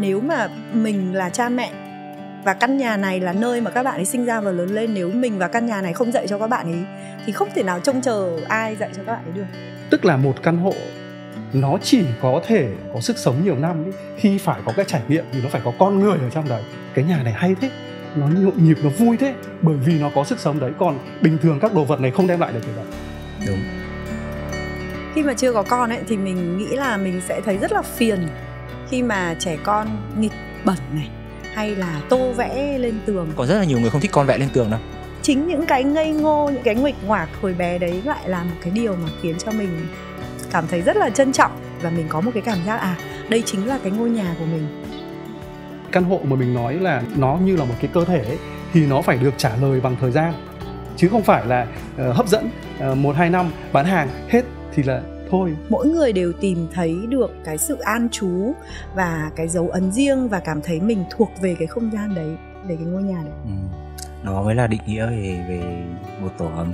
nếu mà mình là cha mẹ và căn nhà này là nơi mà các bạn ấy sinh ra và lớn lên nếu mình và căn nhà này không dạy cho các bạn ấy thì không thể nào trông chờ ai dạy cho các bạn ấy được tức là một căn hộ nó chỉ có thể có sức sống nhiều năm ấy, khi phải có cái trải nghiệm thì nó phải có con người ở trong đấy cái nhà này hay thế nó nhộn nhịp nó vui thế bởi vì nó có sức sống đấy còn bình thường các đồ vật này không đem lại được cái đấy đúng khi mà chưa có con ấy thì mình nghĩ là mình sẽ thấy rất là phiền khi mà trẻ con nghịch bẩn này hay là tô vẽ lên tường có rất là nhiều người không thích con vẽ lên tường đâu chính những cái ngây ngô những cái nguệch ngoạc hồi bé đấy lại là một cái điều mà khiến cho mình cảm thấy rất là trân trọng và mình có một cái cảm giác à đây chính là cái ngôi nhà của mình căn hộ mà mình nói là nó như là một cái cơ thể ấy, thì nó phải được trả lời bằng thời gian chứ không phải là uh, hấp dẫn uh, một hai năm bán hàng hết thì là thôi mỗi người đều tìm thấy được cái sự an trú và cái dấu ấn riêng và cảm thấy mình thuộc về cái không gian đấy về cái ngôi nhà đấy ừ. đó mới là định nghĩa về về một tổ ấm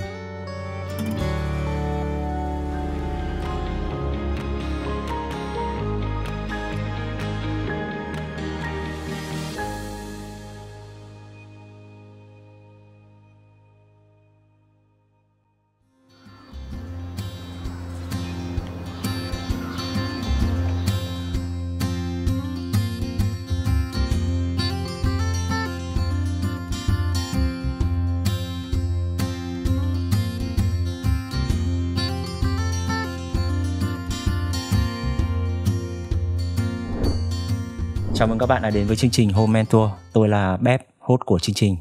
cảm ơn các bạn đã đến với chương trình Home Mentor. Tôi là Bép, host của chương trình.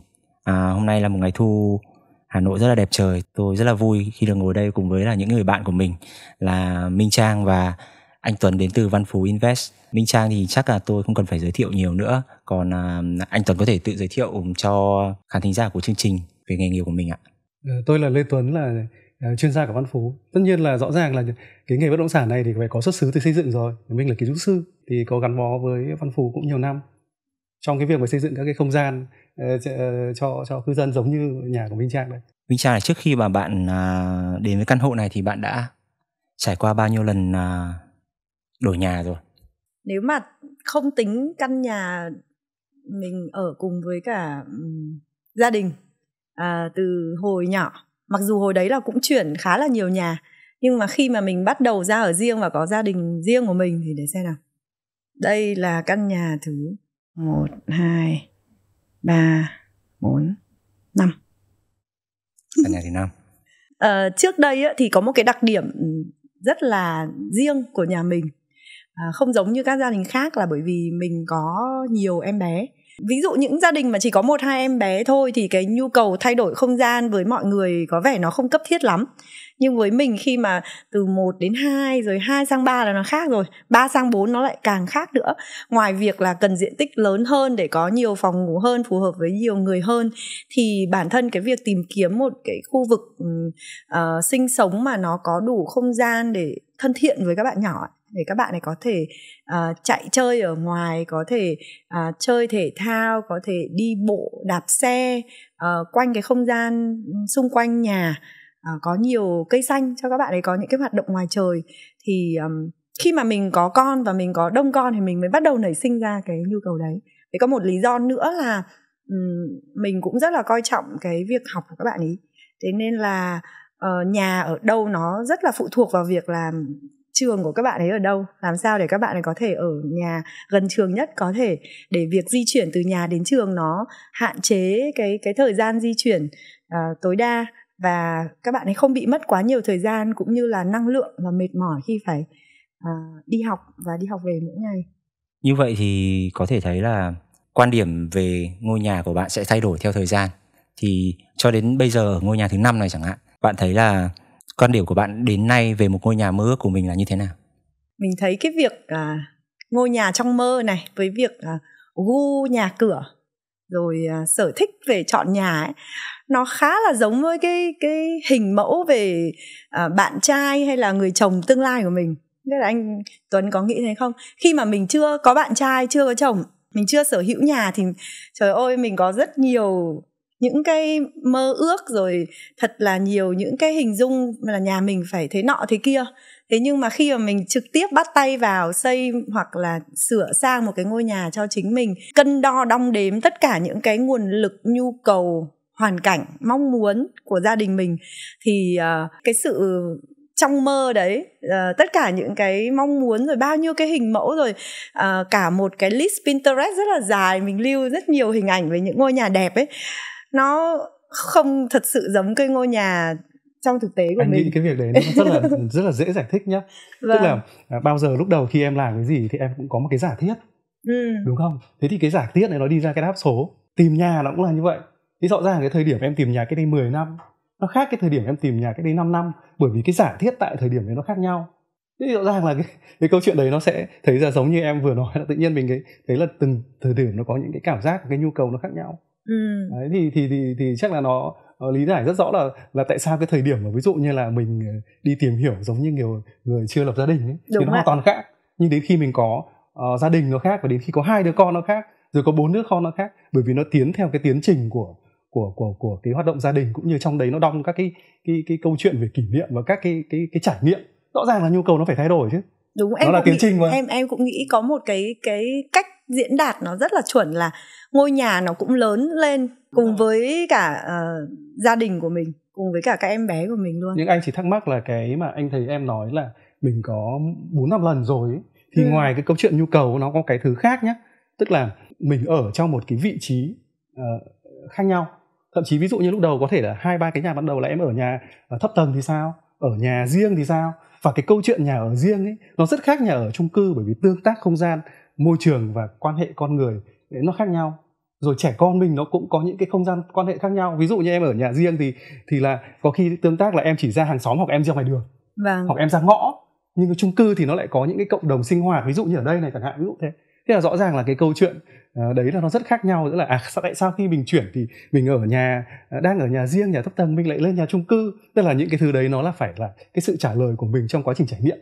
À, hôm nay là một ngày thu Hà Nội rất là đẹp trời. Tôi rất là vui khi được ngồi đây cùng với là những người bạn của mình là Minh Trang và anh Tuấn đến từ Văn Phú Invest. Minh Trang thì chắc là tôi không cần phải giới thiệu nhiều nữa. Còn à, anh Tuấn có thể tự giới thiệu cho khán thính giả của chương trình về nghề nghiệp của mình ạ. Ờ, tôi là Lê Tuấn là Ờ, chuyên gia của văn phú tất nhiên là rõ ràng là cái nghề bất động sản này thì phải có xuất xứ từ xây dựng rồi mình là kiến trúc sư thì có gắn bó với văn phú cũng nhiều năm trong cái việc mà xây dựng các cái không gian ờ, ờ, cho cho cư dân giống như nhà của Minh Trang đấy. Minh Trang này trước khi mà bạn à, đến với căn hộ này thì bạn đã trải qua bao nhiêu lần à, đổi nhà rồi? Nếu mà không tính căn nhà mình ở cùng với cả gia đình à, từ hồi nhỏ mặc dù hồi đấy là cũng chuyển khá là nhiều nhà nhưng mà khi mà mình bắt đầu ra ở riêng và có gia đình riêng của mình thì để xem nào đây là căn nhà thứ một hai ba bốn năm căn nhà thứ năm à, trước đây ấy, thì có một cái đặc điểm rất là riêng của nhà mình à, không giống như các gia đình khác là bởi vì mình có nhiều em bé ví dụ những gia đình mà chỉ có một hai em bé thôi thì cái nhu cầu thay đổi không gian với mọi người có vẻ nó không cấp thiết lắm nhưng với mình khi mà từ 1 đến 2 rồi 2 sang 3 là nó khác rồi 3 sang 4 nó lại càng khác nữa ngoài việc là cần diện tích lớn hơn để có nhiều phòng ngủ hơn phù hợp với nhiều người hơn thì bản thân cái việc tìm kiếm một cái khu vực uh, sinh sống mà nó có đủ không gian để thân thiện với các bạn nhỏ ấy, để các bạn này có thể uh, chạy chơi ở ngoài có thể uh, chơi thể thao có thể đi bộ đạp xe uh, quanh cái không gian xung quanh nhà uh, có nhiều cây xanh cho các bạn ấy có những cái hoạt động ngoài trời thì um, khi mà mình có con và mình có đông con thì mình mới bắt đầu nảy sinh ra cái nhu cầu đấy thì có một lý do nữa là um, mình cũng rất là coi trọng cái việc học của các bạn ấy thế nên là uh, nhà ở đâu nó rất là phụ thuộc vào việc là trường của các bạn ấy ở đâu làm sao để các bạn ấy có thể ở nhà gần trường nhất có thể để việc di chuyển từ nhà đến trường nó hạn chế cái cái thời gian di chuyển uh, tối đa và các bạn ấy không bị mất quá nhiều thời gian cũng như là năng lượng và mệt mỏi khi phải uh, đi học và đi học về mỗi ngày như vậy thì có thể thấy là quan điểm về ngôi nhà của bạn sẽ thay đổi theo thời gian thì cho đến bây giờ ở ngôi nhà thứ năm này chẳng hạn bạn thấy là quan điểm của bạn đến nay về một ngôi nhà mơ ước của mình là như thế nào mình thấy cái việc à, ngôi nhà trong mơ này với việc à, gu nhà cửa rồi à, sở thích về chọn nhà ấy nó khá là giống với cái cái hình mẫu về à, bạn trai hay là người chồng tương lai của mình biết là anh Tuấn có nghĩ thế không khi mà mình chưa có bạn trai chưa có chồng mình chưa sở hữu nhà thì trời ơi mình có rất nhiều những cái mơ ước rồi thật là nhiều những cái hình dung là nhà mình phải thế nọ thế kia thế nhưng mà khi mà mình trực tiếp bắt tay vào xây hoặc là sửa sang một cái ngôi nhà cho chính mình cân đo đong đếm tất cả những cái nguồn lực nhu cầu hoàn cảnh mong muốn của gia đình mình thì uh, cái sự trong mơ đấy uh, tất cả những cái mong muốn rồi bao nhiêu cái hình mẫu rồi uh, cả một cái list pinterest rất là dài mình lưu rất nhiều hình ảnh về những ngôi nhà đẹp ấy nó không thật sự giống cái ngôi nhà trong thực tế của anh mình. nghĩ cái việc đấy nó rất là rất là dễ giải thích nhá vâng. tức là à, bao giờ lúc đầu khi em làm cái gì thì em cũng có một cái giả thiết ừ. đúng không thế thì cái giả thiết này nó đi ra cái đáp số tìm nhà nó cũng là như vậy thì rõ ràng cái thời điểm em tìm nhà cái đây 10 năm nó khác cái thời điểm em tìm nhà cái đây 5 năm bởi vì cái giả thiết tại thời điểm đấy nó khác nhau thế rõ ràng là cái, cái câu chuyện đấy nó sẽ thấy ra giống như em vừa nói là tự nhiên mình thấy là từng thời điểm nó có những cái cảm giác cái nhu cầu nó khác nhau ừ. Đấy, thì, thì thì thì chắc là nó ờ, lý giải rất rõ là là tại sao cái thời điểm mà ví dụ như là mình ờ, đi tìm hiểu giống như nhiều người chưa lập gia đình ấy, thì nó hoàn toàn khác nhưng đến khi mình có uh, gia đình nó khác và đến khi có hai đứa con nó khác rồi có bốn đứa con nó khác bởi vì nó tiến theo cái tiến trình của của của của cái hoạt động gia đình cũng như trong đấy nó đong các cái cái cái câu chuyện về kỷ niệm và các cái cái cái trải nghiệm rõ ràng là nhu cầu nó phải thay đổi chứ đúng em nó là tiến trình mà em em cũng nghĩ có một cái cái cách diễn đạt nó rất là chuẩn là ngôi nhà nó cũng lớn lên cùng vâng. với cả uh, gia đình của mình cùng với cả các em bé của mình luôn nhưng anh chỉ thắc mắc là cái mà anh thấy em nói là mình có bốn năm lần rồi ấy, thì ừ. ngoài cái câu chuyện nhu cầu nó có cái thứ khác nhé tức là mình ở trong một cái vị trí uh, khác nhau thậm chí ví dụ như lúc đầu có thể là hai ba cái nhà ban đầu là em ở nhà ở ờ, thấp tầng thì sao ở nhà riêng thì sao và cái câu chuyện nhà ở riêng ấy nó rất khác nhà ở chung cư bởi vì tương tác không gian môi trường và quan hệ con người đấy nó khác nhau rồi trẻ con mình nó cũng có những cái không gian quan hệ khác nhau ví dụ như em ở nhà riêng thì thì là có khi tương tác là em chỉ ra hàng xóm hoặc em ra ngoài đường vâng. hoặc em ra ngõ nhưng cái chung cư thì nó lại có những cái cộng đồng sinh hoạt ví dụ như ở đây này chẳng hạn ví dụ thế thế là rõ ràng là cái câu chuyện ờ, đấy là nó rất khác nhau nữa là à tại sao khi mình chuyển thì mình ở nhà ờ, đang ở nhà riêng nhà thấp tầng mình lại lên nhà chung cư tức là những cái thứ đấy nó là phải là cái sự trả lời của mình trong quá trình trải nghiệm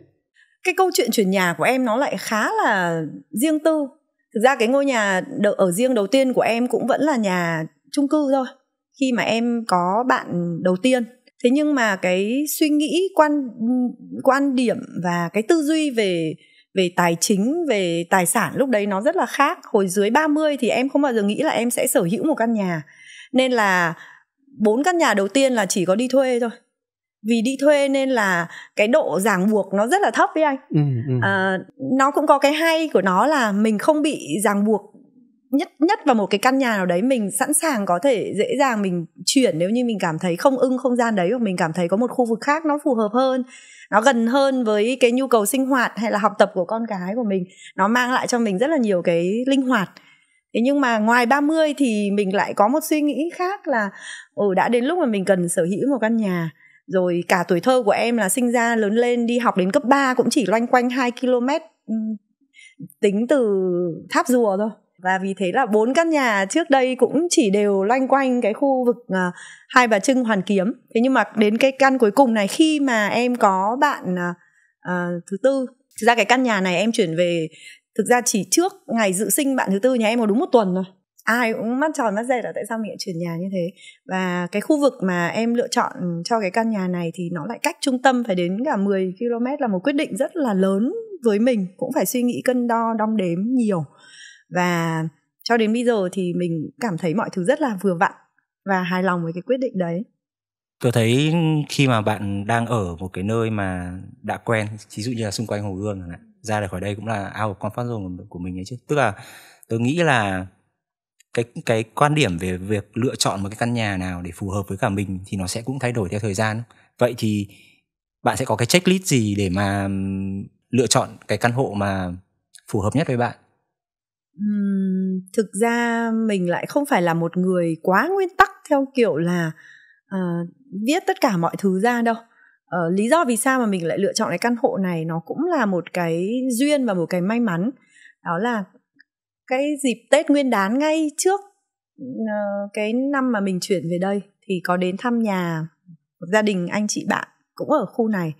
cái câu chuyện chuyển nhà của em nó lại khá là riêng tư thực ra cái ngôi nhà ở riêng đầu tiên của em cũng vẫn là nhà chung cư thôi khi mà em có bạn đầu tiên thế nhưng mà cái suy nghĩ quan quan điểm và cái tư duy về về tài chính về tài sản lúc đấy nó rất là khác hồi dưới 30 thì em không bao giờ nghĩ là em sẽ sở hữu một căn nhà nên là bốn căn nhà đầu tiên là chỉ có đi thuê thôi vì đi thuê nên là cái độ ràng buộc nó rất là thấp với anh ừ, ừ. À, nó cũng có cái hay của nó là mình không bị ràng buộc nhất nhất vào một cái căn nhà nào đấy mình sẵn sàng có thể dễ dàng mình chuyển nếu như mình cảm thấy không ưng không gian đấy hoặc mình cảm thấy có một khu vực khác nó phù hợp hơn nó gần hơn với cái nhu cầu sinh hoạt hay là học tập của con cái của mình nó mang lại cho mình rất là nhiều cái linh hoạt thế nhưng mà ngoài 30 thì mình lại có một suy nghĩ khác là ừ đã đến lúc mà mình cần sở hữu một căn nhà rồi cả tuổi thơ của em là sinh ra lớn lên đi học đến cấp 3 cũng chỉ loanh quanh 2 km ừ, tính từ tháp rùa thôi và vì thế là bốn căn nhà trước đây cũng chỉ đều loanh quanh cái khu vực uh, hai bà trưng hoàn kiếm thế nhưng mà đến cái căn cuối cùng này khi mà em có bạn uh, thứ tư thực ra cái căn nhà này em chuyển về thực ra chỉ trước ngày dự sinh bạn thứ tư nhà em có đúng một tuần rồi ai cũng mắt tròn mắt dày là tại sao mình lại chuyển nhà như thế và cái khu vực mà em lựa chọn cho cái căn nhà này thì nó lại cách trung tâm phải đến cả 10 km là một quyết định rất là lớn với mình cũng phải suy nghĩ cân đo đong đếm nhiều và cho đến bây giờ thì mình cảm thấy mọi thứ rất là vừa vặn và hài lòng với cái quyết định đấy tôi thấy khi mà bạn đang ở một cái nơi mà đã quen ví dụ như là xung quanh hồ gươm ra được khỏi đây cũng là ao con comfort zone của mình ấy chứ tức là tôi nghĩ là cái cái quan điểm về việc lựa chọn một cái căn nhà nào để phù hợp với cả mình thì nó sẽ cũng thay đổi theo thời gian vậy thì bạn sẽ có cái checklist gì để mà lựa chọn cái căn hộ mà phù hợp nhất với bạn uhm, thực ra mình lại không phải là một người quá nguyên tắc theo kiểu là uh, viết tất cả mọi thứ ra đâu uh, lý do vì sao mà mình lại lựa chọn cái căn hộ này nó cũng là một cái duyên và một cái may mắn đó là cái dịp Tết Nguyên đán ngay trước ờ, cái năm mà mình chuyển về đây thì có đến thăm nhà một gia đình anh chị bạn cũng ở khu này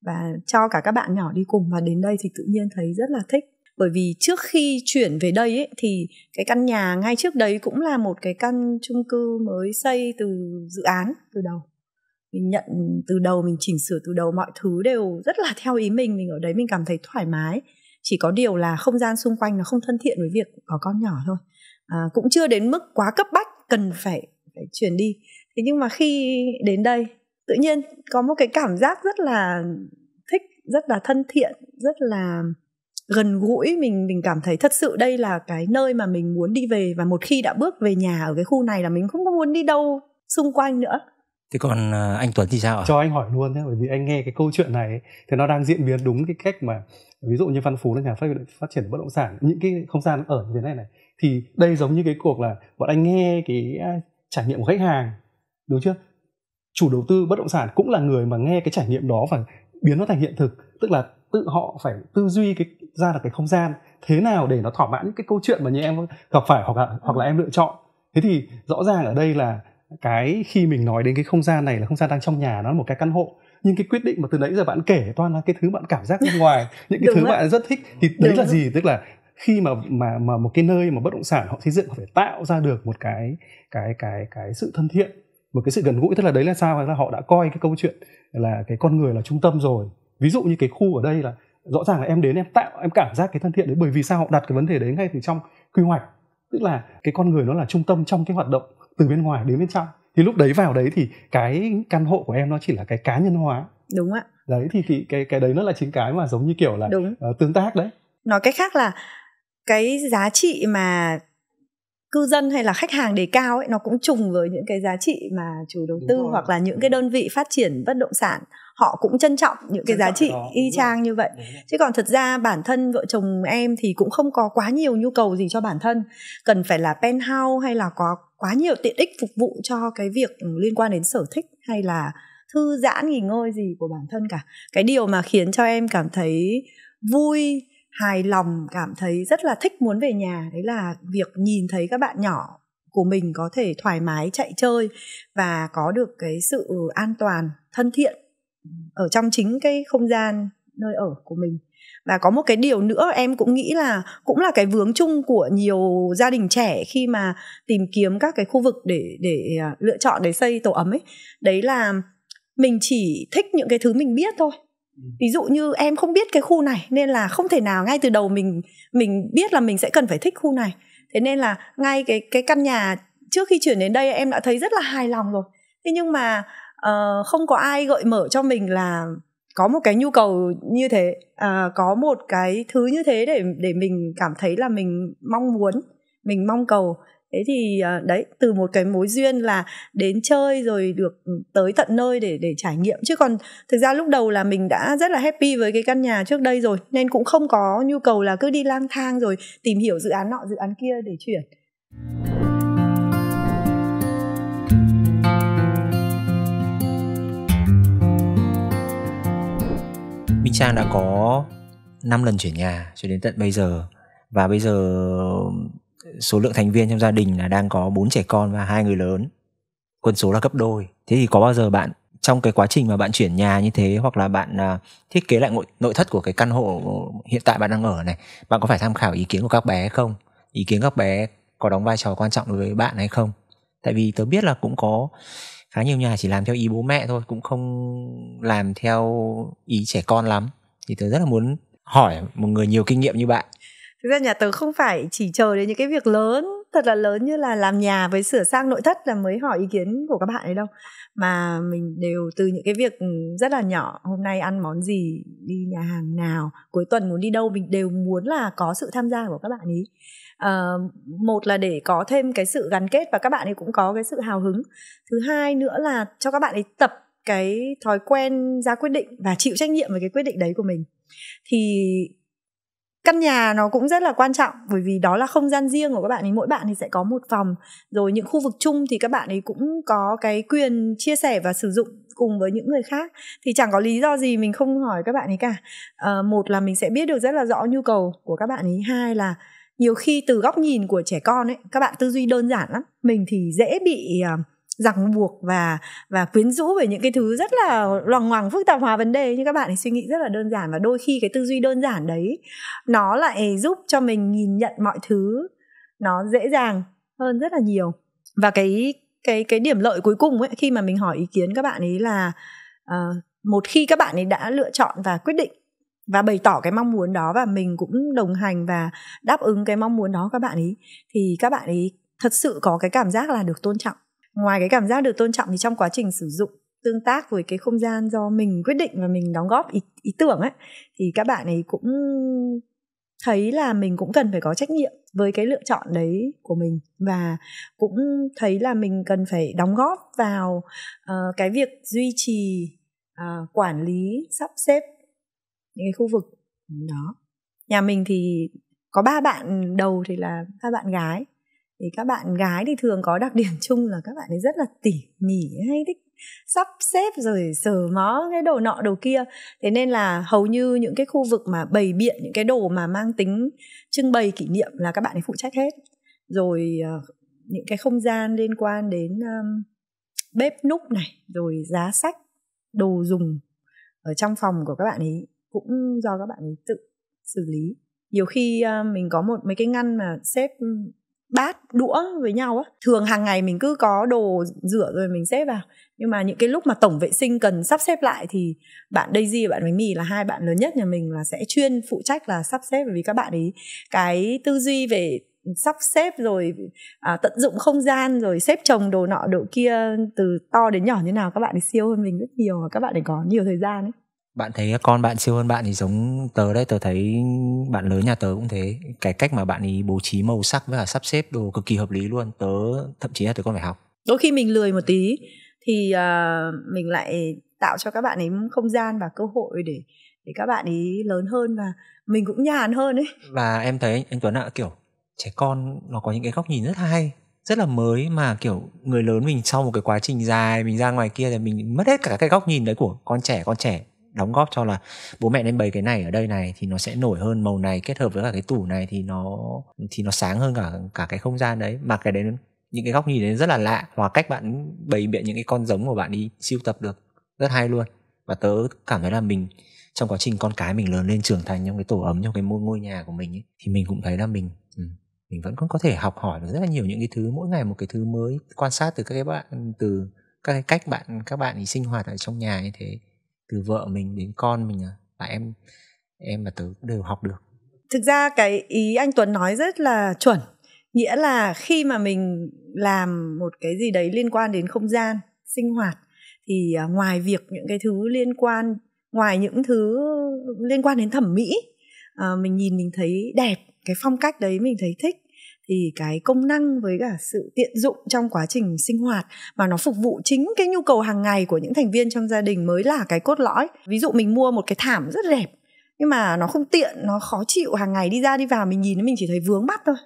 và cho cả các bạn nhỏ đi cùng và đến đây thì tự nhiên thấy rất là thích bởi vì trước khi chuyển về đây ấy, thì cái căn nhà ngay trước đấy cũng là một cái căn chung cư mới xây từ dự án từ đầu mình nhận từ đầu mình chỉnh sửa từ đầu mọi thứ đều rất là theo ý mình mình ở đấy mình cảm thấy thoải mái chỉ có điều là không gian xung quanh nó không thân thiện với việc có con nhỏ thôi à, cũng chưa đến mức quá cấp bách cần phải phải chuyển đi thế nhưng mà khi đến đây tự nhiên có một cái cảm giác rất là thích rất là thân thiện rất là gần gũi mình mình cảm thấy thật sự đây là cái nơi mà mình muốn đi về và một khi đã bước về nhà ở cái khu này là mình không có muốn đi đâu xung quanh nữa Thế còn à, anh Tuấn thì sao ạ? Cho anh hỏi luôn nhé, bởi vì anh nghe cái câu chuyện này thì nó đang diễn biến đúng cái cách mà ví dụ như Văn Phú là nhà phát, phát triển bất động sản, những cái không gian ở như thế này này thì đây giống như cái cuộc là bọn anh nghe cái à, trải nghiệm của khách hàng đúng chưa? Chủ đầu tư bất động sản cũng là người mà nghe cái trải nghiệm đó và biến nó thành hiện thực, tức là tự họ phải tư duy cái ra được cái không gian thế nào để nó thỏa mãn những cái câu chuyện mà như em gặp phải hoặc là hoặc là em lựa chọn thế thì rõ ràng ở đây là cái khi mình nói đến cái không gian này là không gian đang trong nhà nó là một cái căn hộ nhưng cái quyết định mà từ nãy giờ bạn kể toàn là cái thứ bạn cảm giác bên ngoài những cái Đúng thứ đó. bạn rất thích thì đấy Đúng là gì tức là khi mà mà mà một cái nơi mà bất động sản họ xây dựng họ phải tạo ra được một cái cái cái cái sự thân thiện một cái sự gần gũi tức là đấy là sao là họ đã coi cái câu chuyện là cái con người là trung tâm rồi ví dụ như cái khu ở đây là rõ ràng là em đến em tạo em cảm giác cái thân thiện đấy bởi vì sao họ đặt cái vấn đề đấy ngay từ trong quy hoạch tức là cái con người nó là trung tâm trong cái hoạt động từ bên ngoài đến bên trong thì lúc đấy vào đấy thì cái căn hộ của em nó chỉ là cái cá nhân hóa đúng ạ đấy thì, thì cái cái đấy nó là chính cái mà giống như kiểu là đúng. Uh, tương tác đấy nói cách khác là cái giá trị mà cư dân hay là khách hàng đề cao ấy nó cũng trùng với những cái giá trị mà chủ đầu tư hoặc là những cái đơn vị phát triển bất động sản họ cũng trân trọng những cái trân giá trị đó, y chang rồi. như vậy chứ còn thật ra bản thân vợ chồng em thì cũng không có quá nhiều nhu cầu gì cho bản thân cần phải là penthouse hay là có quá nhiều tiện ích phục vụ cho cái việc ừ, liên quan đến sở thích hay là thư giãn nghỉ ngơi gì của bản thân cả cái điều mà khiến cho em cảm thấy vui hài lòng cảm thấy rất là thích muốn về nhà đấy là việc nhìn thấy các bạn nhỏ của mình có thể thoải mái chạy chơi và có được cái sự an toàn thân thiện ở trong chính cái không gian nơi ở của mình và có một cái điều nữa em cũng nghĩ là cũng là cái vướng chung của nhiều gia đình trẻ khi mà tìm kiếm các cái khu vực để để à, lựa chọn để xây tổ ấm ấy đấy là mình chỉ thích những cái thứ mình biết thôi ừ. ví dụ như em không biết cái khu này nên là không thể nào ngay từ đầu mình mình biết là mình sẽ cần phải thích khu này thế nên là ngay cái cái căn nhà trước khi chuyển đến đây em đã thấy rất là hài lòng rồi thế nhưng mà uh, không có ai gợi mở cho mình là có một cái nhu cầu như thế à, có một cái thứ như thế để để mình cảm thấy là mình mong muốn mình mong cầu thế thì à, đấy từ một cái mối duyên là đến chơi rồi được tới tận nơi để để trải nghiệm chứ còn thực ra lúc đầu là mình đã rất là happy với cái căn nhà trước đây rồi nên cũng không có nhu cầu là cứ đi lang thang rồi tìm hiểu dự án nọ dự án kia để chuyển Minh Trang đã có 5 lần chuyển nhà cho đến tận bây giờ và bây giờ số lượng thành viên trong gia đình là đang có bốn trẻ con và hai người lớn quân số là gấp đôi thế thì có bao giờ bạn trong cái quá trình mà bạn chuyển nhà như thế hoặc là bạn uh, thiết kế lại nội, nội thất của cái căn hộ hiện tại bạn đang ở này bạn có phải tham khảo ý kiến của các bé không ý kiến các bé có đóng vai trò quan trọng đối với bạn hay không tại vì tớ biết là cũng có khá nhiều nhà chỉ làm theo ý bố mẹ thôi cũng không làm theo ý trẻ con lắm thì tớ rất là muốn hỏi một người nhiều kinh nghiệm như bạn thực ra nhà tớ không phải chỉ chờ đến những cái việc lớn thật là lớn như là làm nhà với sửa sang nội thất là mới hỏi ý kiến của các bạn ấy đâu mà mình đều từ những cái việc ừ, rất là nhỏ hôm nay ăn món gì đi nhà hàng nào cuối tuần muốn đi đâu mình đều muốn là có sự tham gia của các bạn ấy uh, một là để có thêm cái sự gắn kết và các bạn ấy cũng có cái sự hào hứng thứ hai nữa là cho các bạn ấy tập cái thói quen ra quyết định và chịu trách nhiệm về cái quyết định đấy của mình thì căn nhà nó cũng rất là quan trọng bởi vì đó là không gian riêng của các bạn ấy mỗi bạn thì sẽ có một phòng rồi những khu vực chung thì các bạn ấy cũng có cái quyền chia sẻ và sử dụng cùng với những người khác thì chẳng có lý do gì mình không hỏi các bạn ấy cả à, một là mình sẽ biết được rất là rõ nhu cầu của các bạn ấy hai là nhiều khi từ góc nhìn của trẻ con ấy các bạn tư duy đơn giản lắm mình thì dễ bị ờ, ràng buộc và và quyến rũ về những cái thứ rất là loằng ngoằng phức tạp hóa vấn đề nhưng các bạn ấy suy nghĩ rất là đơn giản và đôi khi cái tư duy đơn giản đấy nó lại giúp cho mình nhìn nhận mọi thứ nó dễ dàng hơn rất là nhiều và cái cái cái điểm lợi cuối cùng ấy khi mà mình hỏi ý kiến các bạn ấy là uh, một khi các bạn ấy đã lựa chọn và quyết định và bày tỏ cái mong muốn đó và mình cũng đồng hành và đáp ứng cái mong muốn đó các bạn ấy thì các bạn ấy thật sự có cái cảm giác là được tôn trọng ngoài cái cảm giác được tôn trọng thì trong quá trình sử dụng tương tác với cái không gian do mình quyết định và mình đóng góp ý, ý tưởng ấy thì các bạn ấy cũng thấy là mình cũng cần phải có trách nhiệm với cái lựa chọn đấy của mình và cũng thấy là mình cần phải đóng góp vào uh, cái việc duy trì uh, quản lý sắp xếp những cái khu vực đó nhà mình thì có ba bạn đầu thì là ba bạn gái thì các bạn gái thì thường có đặc điểm chung là các bạn ấy rất là tỉ mỉ hay thích sắp xếp rồi sờ mó cái đồ nọ đồ kia thế nên là hầu như những cái khu vực mà bày biện những cái đồ mà mang tính trưng bày kỷ niệm là các bạn ấy phụ trách hết rồi ờ, những cái không gian liên quan đến um, bếp núc này rồi giá sách đồ dùng ở trong phòng của các bạn ấy cũng do các bạn tự xử lý nhiều khi ờ, mình có một mấy cái ngăn mà xếp ừ, bát đũa với nhau á thường hàng ngày mình cứ có đồ rửa rồi mình xếp vào nhưng mà những cái lúc mà tổng vệ sinh cần sắp xếp lại thì bạn Daisy và bạn với mì là hai bạn lớn nhất nhà mình là sẽ chuyên phụ trách là sắp xếp bởi vì các bạn ấy cái tư duy về sắp xếp rồi à, tận dụng không gian rồi xếp chồng đồ nọ đồ kia từ to đến nhỏ như nào các bạn ấy siêu hơn mình rất nhiều và các bạn ấy có nhiều thời gian ấy bạn thấy con bạn siêu hơn bạn thì giống tớ đấy tớ thấy bạn lớn nhà tớ cũng thế cái cách mà bạn ấy bố trí màu sắc với cả sắp xếp đồ cực kỳ hợp lý luôn tớ thậm chí là tớ còn phải học đôi khi mình lười một tí thì uh, mình lại tạo cho các bạn ấy không gian và cơ hội để để các bạn ấy lớn hơn và mình cũng nhàn hơn ấy và em thấy anh Tuấn ạ à, kiểu trẻ con nó có những cái góc nhìn rất hay rất là mới mà kiểu người lớn mình sau một cái quá trình dài mình ra ngoài kia thì mình mất hết cả cái góc nhìn đấy của con trẻ con trẻ đóng góp cho là bố mẹ nên bày cái này ở đây này thì nó sẽ nổi hơn màu này kết hợp với cả cái tủ này thì nó thì nó sáng hơn cả cả cái không gian đấy mà cái đấy những cái góc nhìn đấy rất là lạ hòa cách bạn bày biện những cái con giống của bạn đi siêu tập được rất hay luôn và tớ cảm thấy là mình trong quá trình con cái mình lớn lên trưởng thành trong cái tổ ấm trong cái ngôi ngôi nhà của mình ấy, thì mình cũng thấy là mình ừ, mình vẫn còn có thể học hỏi được rất là nhiều những cái thứ mỗi ngày một cái thứ mới quan sát từ các cái bạn từ các cái cách bạn các bạn ấy sinh hoạt ở trong nhà như thế từ vợ mình đến con mình à, là em em và tớ đều học được thực ra cái ý anh tuấn nói rất là chuẩn nghĩa là khi mà mình làm một cái gì đấy liên quan đến không gian sinh hoạt thì à, ngoài việc những cái thứ liên quan ngoài những thứ liên quan đến thẩm mỹ ờ, mình nhìn mình thấy đẹp cái phong cách đấy mình thấy thích thì cái công năng với cả sự tiện dụng trong quá trình sinh hoạt mà nó phục vụ chính cái nhu cầu hàng ngày của những thành viên trong gia đình mới là cái cốt lõi ví dụ mình mua một cái thảm rất đẹp nhưng mà nó không tiện nó khó chịu hàng ngày đi ra đi vào mình nhìn mình chỉ thấy vướng mắt thôi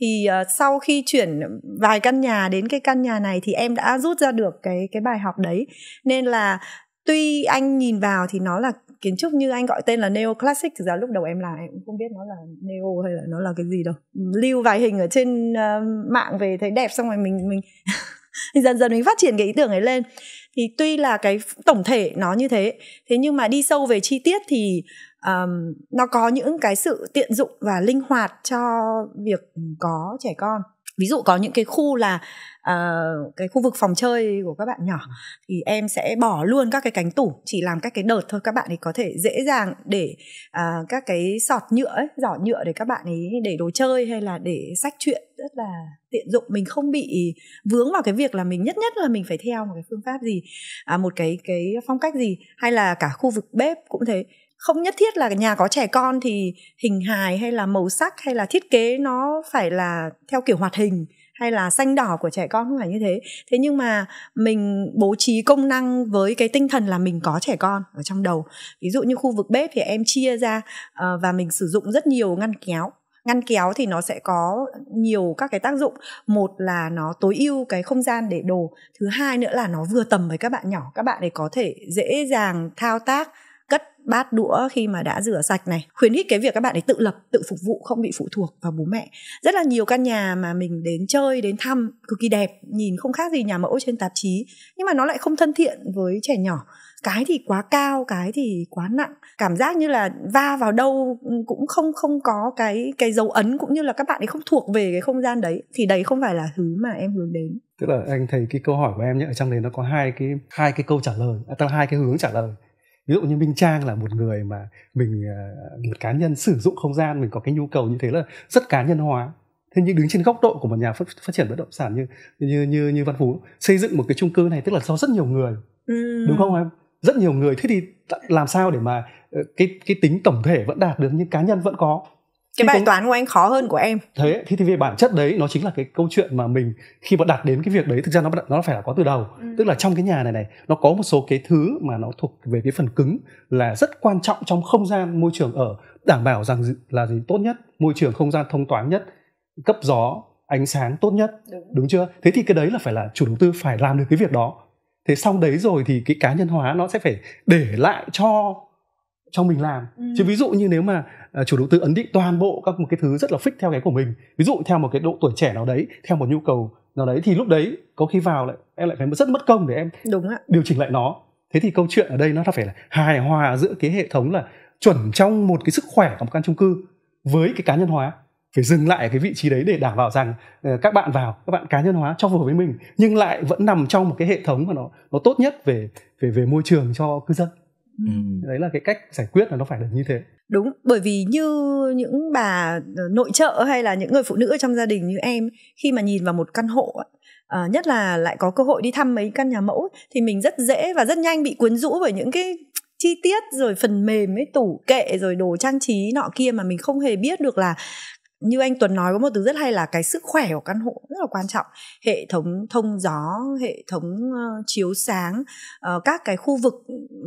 thì uh, sau khi chuyển vài căn nhà đến cái căn nhà này thì em đã rút ra được cái cái bài học đấy nên là tuy anh nhìn vào thì nó là kiến trúc như anh gọi tên là neo classic thực ra lúc đầu em làm em cũng không biết nó là neo hay là nó là cái gì đâu ừ, lưu vài hình ở trên uh, mạng về thấy đẹp xong rồi mình mình dần dần mình phát triển cái ý tưởng ấy lên thì tuy là cái tổng thể nó như thế thế nhưng mà đi sâu về chi tiết thì um, nó có những cái sự tiện dụng và linh hoạt cho việc có trẻ con ví dụ có những cái khu là uh, cái khu vực phòng chơi của các bạn nhỏ ừ. thì em sẽ bỏ luôn các cái cánh tủ chỉ làm các cái đợt thôi các bạn ấy có thể dễ dàng để uh, các cái sọt nhựa ấy, giỏ nhựa để các bạn ấy để đồ chơi hay là để sách chuyện rất là tiện dụng mình không bị vướng vào cái việc là mình nhất nhất là mình phải theo một cái phương pháp gì à, một cái cái phong cách gì hay là cả khu vực bếp cũng thế không nhất thiết là nhà có trẻ con thì hình hài hay là màu sắc hay là thiết kế nó phải là theo kiểu hoạt hình hay là xanh đỏ của trẻ con không phải như thế thế nhưng mà mình bố trí công năng với cái tinh thần là mình có trẻ con ở trong đầu ví dụ như khu vực bếp thì em chia ra ờ, và mình sử dụng rất nhiều ngăn kéo ngăn kéo thì nó sẽ có nhiều các cái tác dụng một là nó tối ưu cái không gian để đồ thứ hai nữa là nó vừa tầm với các bạn nhỏ các bạn ấy có thể dễ dàng thao tác cất bát đũa khi mà đã rửa sạch này khuyến khích cái việc các bạn ấy tự lập tự phục vụ không bị phụ thuộc vào bố mẹ rất là nhiều căn nhà mà mình đến chơi đến thăm cực kỳ đẹp nhìn không khác gì nhà mẫu trên tạp chí nhưng mà nó lại không thân thiện với trẻ nhỏ cái thì quá cao cái thì quá nặng cảm giác như là va vào đâu ừ, cũng không không có cái cái dấu ấn cũng như là các bạn ấy không thuộc về cái không gian đấy thì đấy không phải là thứ mà em hướng đến tức là anh thấy cái câu hỏi của em nhé ở trong đấy nó có hai cái hai cái câu trả lời à, tức là hai cái hướng trả lời ví dụ như minh trang là một người mà mình à, một cá nhân sử dụng không gian mình có cái nhu cầu như thế là rất cá nhân hóa thế nhưng đứng trên góc độ của một nhà phát, phát triển bất động sản như như như như văn phú xây dựng một cái chung cư này tức là do rất nhiều người ừ. đúng không em rất nhiều người thế thì làm sao để mà ờ, cái cái tính tổng thể vẫn đạt được nhưng cá nhân vẫn có cái bài cũng... toán của anh khó hơn của em thế thì, thì về bản chất đấy nó chính là cái câu chuyện mà mình khi mà đặt đến cái việc đấy thực ra nó nó phải là có từ đầu ừ. tức là trong cái nhà này này nó có một số cái thứ mà nó thuộc về cái phần cứng là rất quan trọng trong không gian môi trường ở đảm bảo rằng là gì tốt nhất môi trường không gian thông thoáng nhất cấp gió ánh sáng tốt nhất đúng. đúng chưa thế thì cái đấy là phải là chủ đầu tư phải làm được cái việc đó thế sau đấy rồi thì cái cá nhân hóa nó sẽ phải để lại cho cho mình làm ừ. chứ ví dụ như nếu mà ờ, chủ đầu tư ấn định toàn bộ các một cái thứ rất là fix theo cái của mình ví dụ theo một cái độ tuổi trẻ nào đấy theo một nhu cầu nào đấy thì lúc đấy có khi vào lại em lại phải rất mất công để em đúng ạ. điều chỉnh lại nó thế thì câu chuyện ở đây nó phải là hài hòa giữa cái hệ thống là chuẩn trong một cái sức khỏe của một căn chung cư với cái cá nhân hóa phải dừng lại ở cái vị trí đấy để đảm bảo rằng ờ, các bạn vào các bạn cá nhân hóa cho phù hợp với mình nhưng lại vẫn nằm trong một cái hệ thống mà nó nó tốt nhất về về về môi trường cho cư dân ừ. ừ. đấy là cái cách giải quyết là nó phải là như thế đúng bởi vì như những bà ờ, nội trợ hay là những người phụ nữ trong gia đình như em khi mà nhìn vào một căn hộ À, nhất là lại có cơ hội đi thăm mấy căn nhà mẫu thì mình rất dễ và rất nhanh bị cuốn rũ bởi những cái chi tiết rồi phần mềm ấy tủ kệ rồi đồ trang trí nọ kia mà mình không hề biết được là như anh Tuấn nói có một từ rất hay là cái sức khỏe của căn hộ rất là quan trọng hệ thống thông gió hệ thống uh, chiếu sáng uh, các cái khu vực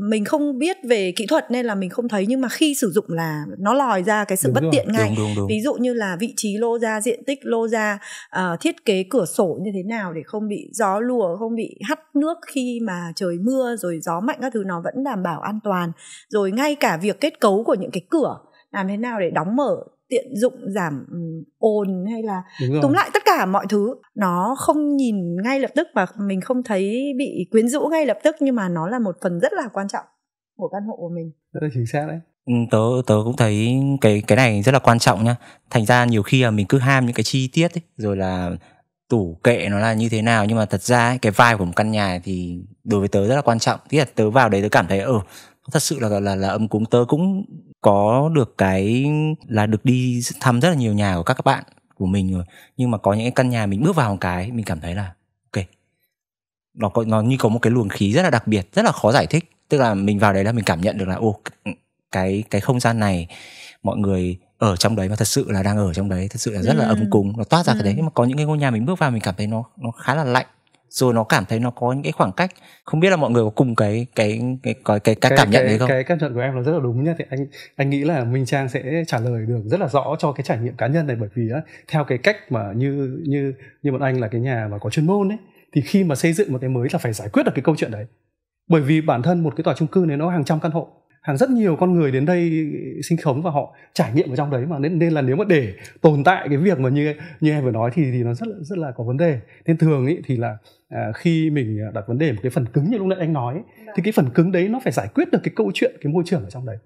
mình không biết về kỹ thuật nên là mình không thấy nhưng mà khi sử dụng là nó lòi ra cái sự đúng bất rồi. tiện ngay đúng, đúng, đúng. ví dụ như là vị trí lô ra diện tích lô ra uh, ờ, thiết kế cửa sổ như thế nào để không bị gió lùa không bị hắt nước khi mà trời mưa rồi gió mạnh các thứ nó vẫn đảm bảo an toàn rồi ngay cả việc kết cấu của những cái cửa làm thế nào để đóng mở tiện dụng giảm ừ, ồn hay là túm lại tất cả mọi thứ nó không nhìn ngay lập tức và mình không thấy bị quyến rũ ngay lập tức nhưng mà nó là một phần rất là quan trọng của căn hộ của mình rất là chính xác đấy ừ, tớ tớ cũng thấy cái cái này rất là quan trọng nhá thành ra nhiều khi là mình cứ ham những cái chi tiết ấy, rồi là tủ kệ nó là như thế nào nhưng mà thật ra ấy, cái vai của một căn nhà thì đối với tớ rất là quan trọng tức là tớ vào đấy tớ cảm thấy ờ ừ, thật sự là là là ấm cúng tớ cũng có được cái là được đi thăm rất là nhiều nhà của các bạn của mình rồi nhưng mà có những cái căn nhà mình bước vào một cái mình cảm thấy là ok nó có nó như có một cái luồng khí rất là đặc biệt rất là khó giải thích tức là mình vào đấy là mình cảm nhận được là ô cái cái không gian này mọi người ở trong đấy và thật sự là đang ở trong đấy thật sự là rất ừ. là ấm cúng nó toát ra ừ. cái đấy nhưng mà có những cái ngôi nhà mình bước vào mình cảm thấy nó nó khá là lạnh rồi nó cảm thấy nó có những cái khoảng cách không biết là mọi người có cùng cái cái cái cái cái, cái, cái cảm nhận đấy không cái cảm nhận của em là rất là đúng nhá thì anh anh nghĩ là minh trang sẽ trả lời được rất là rõ cho cái trải nghiệm cá nhân này bởi vì á, theo cái cách mà như như như bọn anh là cái nhà mà có chuyên môn ấy thì khi mà xây dựng một cái mới là phải giải quyết được cái câu chuyện đấy bởi vì bản thân một cái tòa chung cư này nó hàng trăm căn hộ hàng rất nhiều con người đến đây sinh sống và họ trải nghiệm ở trong đấy mà nên nên là nếu mà để tồn tại cái việc mà như như em vừa nói thì thì nó rất là, rất là có vấn đề nên thường ý thì là à, khi mình à, đặt vấn đề một cái phần cứng như lúc nãy anh nói Đã. Vâng. thì cái phần cứng đấy nó phải giải quyết được cái câu chuyện cái môi trường ở trong đấy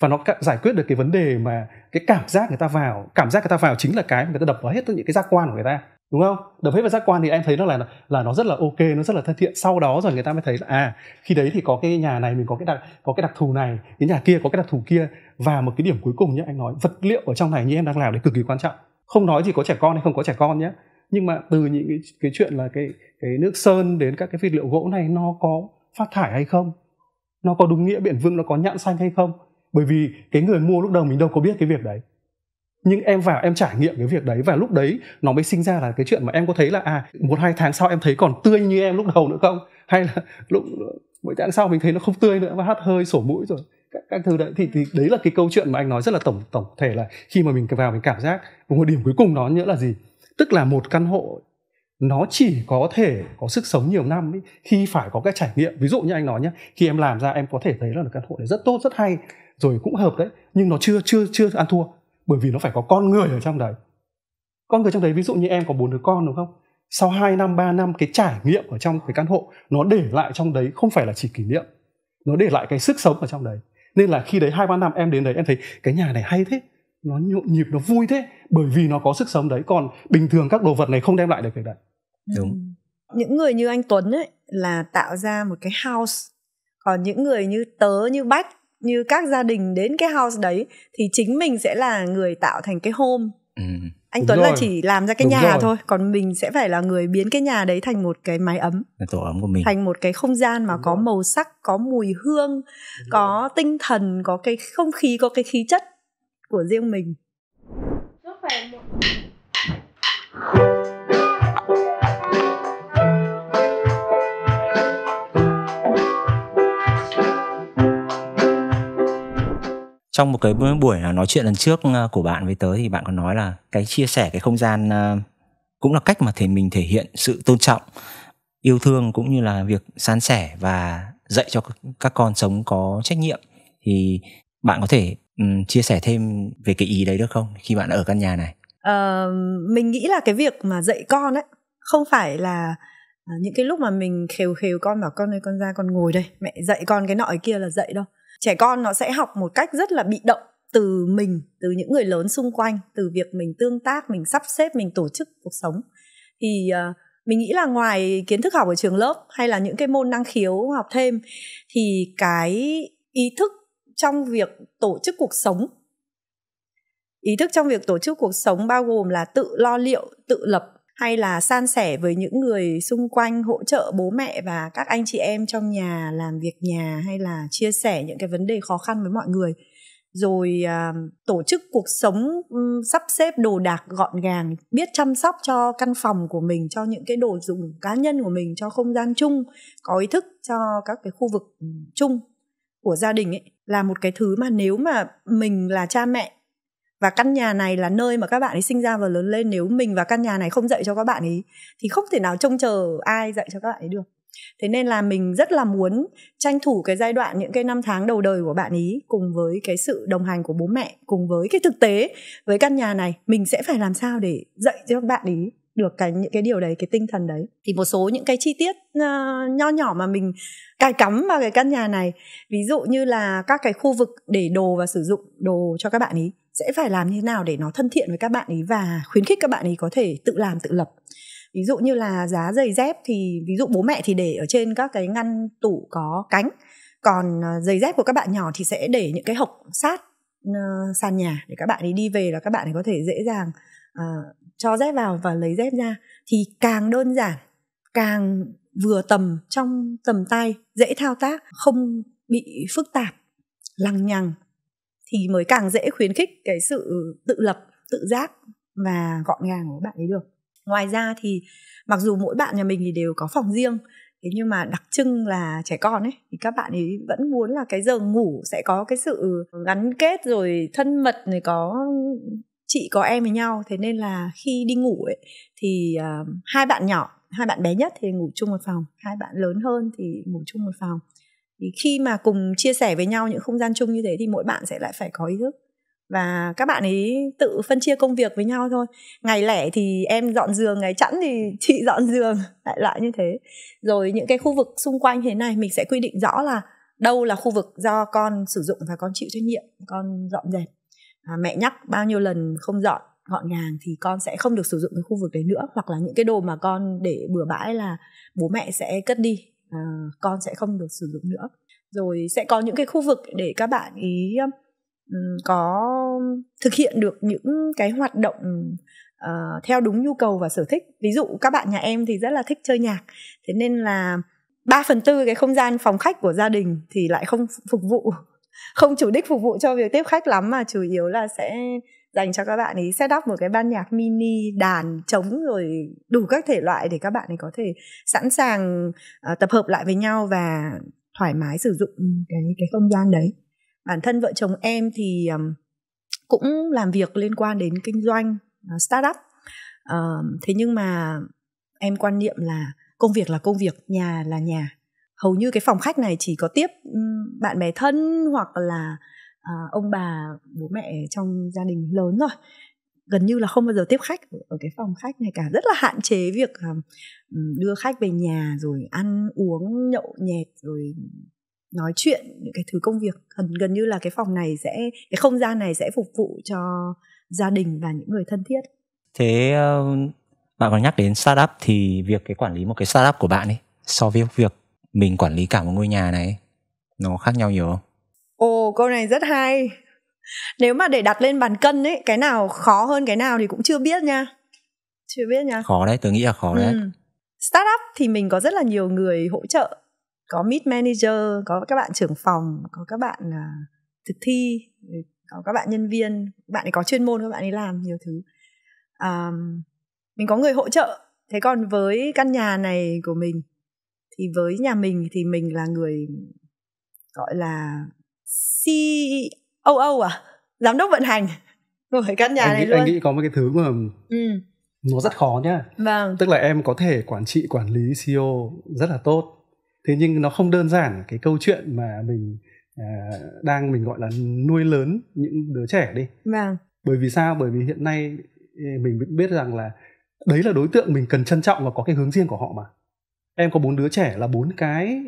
và nó giải quyết được cái vấn đề mà cái cảm giác người ta vào cảm giác người ta vào chính là cái người ta đập vào hết tất những cái giác quan của người ta đúng không đập hết vào giác quan thì em thấy nó là là nó rất là ok nó rất là thân thiện sau đó rồi người ta mới thấy là à khi đấy thì có cái nhà này mình có cái đặc có cái đặc thù này cái nhà kia có cái đặc thù kia và một cái điểm cuối cùng nhé anh nói vật liệu ở trong này như em đang làm đấy cực kỳ quan trọng không nói gì có trẻ con hay không có trẻ con nhé nhưng mà từ những cái, cái chuyện là cái cái nước sơn đến các cái vật liệu gỗ này nó có phát thải hay không nó có đúng nghĩa biển vương nó có nhãn xanh hay không bởi vì cái người mua lúc đầu mình đâu có biết cái việc đấy nhưng em vào em trải nghiệm cái việc đấy và lúc đấy nó mới sinh ra là cái chuyện mà em có thấy là à một hai tháng sau em thấy còn tươi như em lúc đầu nữa không hay là lúc mỗi tháng sau mình thấy nó không tươi nữa và hắt hơi sổ mũi rồi các, các thứ đấy thì, thì đấy là cái câu chuyện mà anh nói rất là tổng tổng thể là khi mà mình vào mình cảm giác một điểm cuối cùng nó nhớ là gì tức là một căn hộ nó chỉ có thể có sức sống nhiều năm ấy, khi phải có cái trải nghiệm ví dụ như anh nói nhé khi em làm ra em có thể thấy là căn hộ này rất tốt rất hay rồi cũng hợp đấy nhưng nó chưa chưa chưa ăn thua bởi vì nó phải có con người ở trong đấy con người trong đấy ví dụ như em có bốn đứa con đúng không sau 2 năm 3 năm cái trải nghiệm ở trong cái căn hộ nó để lại trong đấy không phải là chỉ kỷ niệm nó để lại cái sức sống ở trong đấy nên là khi đấy hai ba năm em đến đấy em thấy cái nhà này hay thế nó nhộn nhịp nó vui thế bởi vì nó có sức sống đấy còn bình thường các đồ vật này không đem lại được cái đấy đúng ừ. những người như anh Tuấn ấy là tạo ra một cái house còn những người như tớ như bách như các gia đình đến cái house đấy thì chính mình sẽ là người tạo thành cái home ừ. anh đúng Tuấn rồi. là chỉ làm ra cái đúng nhà rồi. thôi còn mình sẽ phải là người biến cái nhà đấy thành một cái mái ấm tổ ấm của mình thành một cái không gian mà đúng có rồi. màu sắc có mùi hương đúng có rồi. tinh thần có cái không khí có cái khí chất của riêng mình trong một cái buổi à, nói chuyện lần trước à, của bạn với tớ thì bạn có nói là cái chia sẻ cái không gian à, cũng là cách mà thể mình thể hiện sự tôn trọng yêu thương cũng như là việc san sẻ và dạy cho các con sống có trách nhiệm thì bạn có thể Ừ, chia sẻ thêm về cái ý đấy được không khi bạn ở căn nhà này uh, mình nghĩ là cái việc mà dạy con ấy không phải là à, những cái lúc mà mình khều khều con bảo con ơi con ra con ngồi đây mẹ dạy con cái nọ kia là dạy đâu trẻ con nó sẽ học một cách rất là bị động từ mình từ những người lớn xung quanh từ việc mình tương tác mình sắp xếp mình tổ chức cuộc sống thì à, mình nghĩ là ngoài kiến thức học ở trường lớp hay là những cái môn năng khiếu học thêm thì cái ý thức trong việc tổ chức cuộc sống ý thức trong việc tổ chức cuộc sống bao gồm là tự lo liệu tự lập hay là san sẻ với những người xung quanh hỗ trợ bố mẹ và các anh chị em trong nhà làm việc nhà hay là chia sẻ những cái vấn đề khó khăn với mọi người rồi à, tổ chức cuộc sống sắp xếp đồ đạc gọn gàng biết chăm sóc cho căn phòng của mình cho những cái đồ dùng cá nhân của mình cho không gian chung có ý thức cho các cái khu vực chung của gia đình ấy là một cái thứ mà nếu mà mình là cha mẹ và căn nhà này là nơi mà các bạn ấy sinh ra và lớn lên nếu mình và căn nhà này không dạy cho các bạn ấy thì không thể nào trông chờ ai dạy cho các bạn ấy được thế nên là mình rất là muốn tranh thủ cái giai đoạn những cái năm tháng đầu đời của bạn ý cùng với cái sự đồng hành của bố mẹ cùng với cái thực tế với căn nhà này mình sẽ phải làm sao để dạy cho bạn ý được cái những cái điều đấy cái tinh thần đấy thì một số những cái chi tiết uh, nho nhỏ mà mình cài cắm vào cái căn nhà này ví dụ như là các cái khu vực để đồ và sử dụng đồ cho các bạn ý sẽ phải làm như thế nào để nó thân thiện với các bạn ý và khuyến khích các bạn ý có thể tự làm tự lập ví dụ như là giá giày dép thì ví dụ bố mẹ thì để ở trên các cái ngăn tủ có cánh còn ờ, giày dép của các bạn nhỏ thì sẽ để những cái hộc sát uh, sàn nhà để các bạn ấy đi về là các bạn ấy có thể dễ dàng uh, cho dép vào và lấy dép ra thì càng đơn giản càng vừa tầm trong tầm tay dễ thao tác không bị phức tạp lằng nhằng thì mới càng dễ khuyến khích cái sự tự lập tự giác và gọn gàng của bạn ấy được ngoài ra thì mặc dù mỗi bạn nhà mình thì đều có phòng riêng thế nhưng mà đặc trưng là trẻ con ấy thì các bạn ấy vẫn muốn là cái giờ ngủ sẽ có cái sự gắn kết rồi thân mật rồi có chị có em với nhau thế nên là khi đi ngủ ấy thì uh, hai bạn nhỏ hai bạn bé nhất thì ngủ chung một phòng hai bạn lớn hơn thì ngủ chung một phòng thì khi mà cùng chia sẻ với nhau những không gian chung như thế thì mỗi bạn sẽ lại phải có ý thức và các bạn ấy tự phân chia công việc với nhau thôi ngày lẻ thì em dọn giường ngày chẵn thì chị dọn giường lại loại như thế rồi những cái khu vực xung quanh thế này mình sẽ quy định rõ là đâu là khu vực do con sử dụng và con chịu trách nhiệm con dọn dẹp à, mẹ nhắc bao nhiêu lần không dọn gọn gàng thì con sẽ không được sử dụng cái khu vực đấy nữa hoặc là những cái đồ mà con để bừa bãi là bố mẹ sẽ cất đi à, con sẽ không được sử dụng nữa rồi sẽ có những cái khu vực để các bạn ý um, có thực hiện được những cái hoạt động uh, theo đúng nhu cầu và sở thích ví dụ các bạn nhà em thì rất là thích chơi nhạc thế nên là 3 phần tư cái không gian phòng khách của gia đình thì lại không phục vụ không chủ đích phục vụ cho việc tiếp khách lắm mà chủ yếu là sẽ dành cho các bạn ấy set up một cái ban nhạc mini đàn trống rồi đủ các thể loại để các bạn ấy có thể sẵn sàng uh, tập hợp lại với nhau và thoải mái sử dụng cái cái không gian đấy bản thân vợ chồng em thì um, cũng làm việc liên quan đến kinh doanh uh, startup uh, thế nhưng mà em quan niệm là công việc là công việc nhà là nhà hầu như cái phòng khách này chỉ có tiếp bạn bè thân hoặc là à, ông bà bố mẹ trong gia đình lớn rồi gần như là không bao giờ tiếp khách ở cái phòng khách này cả rất là hạn chế việc ờ, đưa khách về nhà rồi ăn uống nhậu nhẹt rồi nói chuyện những cái thứ công việc gần gần như là cái phòng này sẽ cái không gian này sẽ phục vụ cho gia đình và những người thân thiết thế ờ, bạn còn nhắc đến startup thì việc cái quản lý một cái startup của bạn ấy so với việc mình quản lý cả một ngôi nhà này nó khác nhau nhiều không ồ câu này rất hay nếu mà để đặt lên bàn cân ấy cái nào khó hơn cái nào thì cũng chưa biết nha chưa biết nha khó đấy tôi nghĩ là khó ừ. đấy startup thì mình có rất là nhiều người hỗ trợ có mid manager có các bạn trưởng phòng có các bạn uh, thực thi có các bạn nhân viên bạn ấy có chuyên môn các bạn ấy làm nhiều thứ um, mình có người hỗ trợ thế còn với căn nhà này của mình thì với nhà mình thì mình là người gọi là CEO à giám đốc vận hành của căn nhà anh này nghĩ, luôn anh nghĩ có một cái thứ mà ừ. nó rất khó nhá vâng. tức là em có thể quản trị quản lý CEO rất là tốt thế nhưng nó không đơn giản cái câu chuyện mà mình à, đang mình gọi là nuôi lớn những đứa trẻ đi vâng. bởi vì sao bởi vì hiện nay mình biết rằng là đấy là đối tượng mình cần trân trọng và có cái hướng riêng của họ mà em có bốn đứa trẻ là bốn cái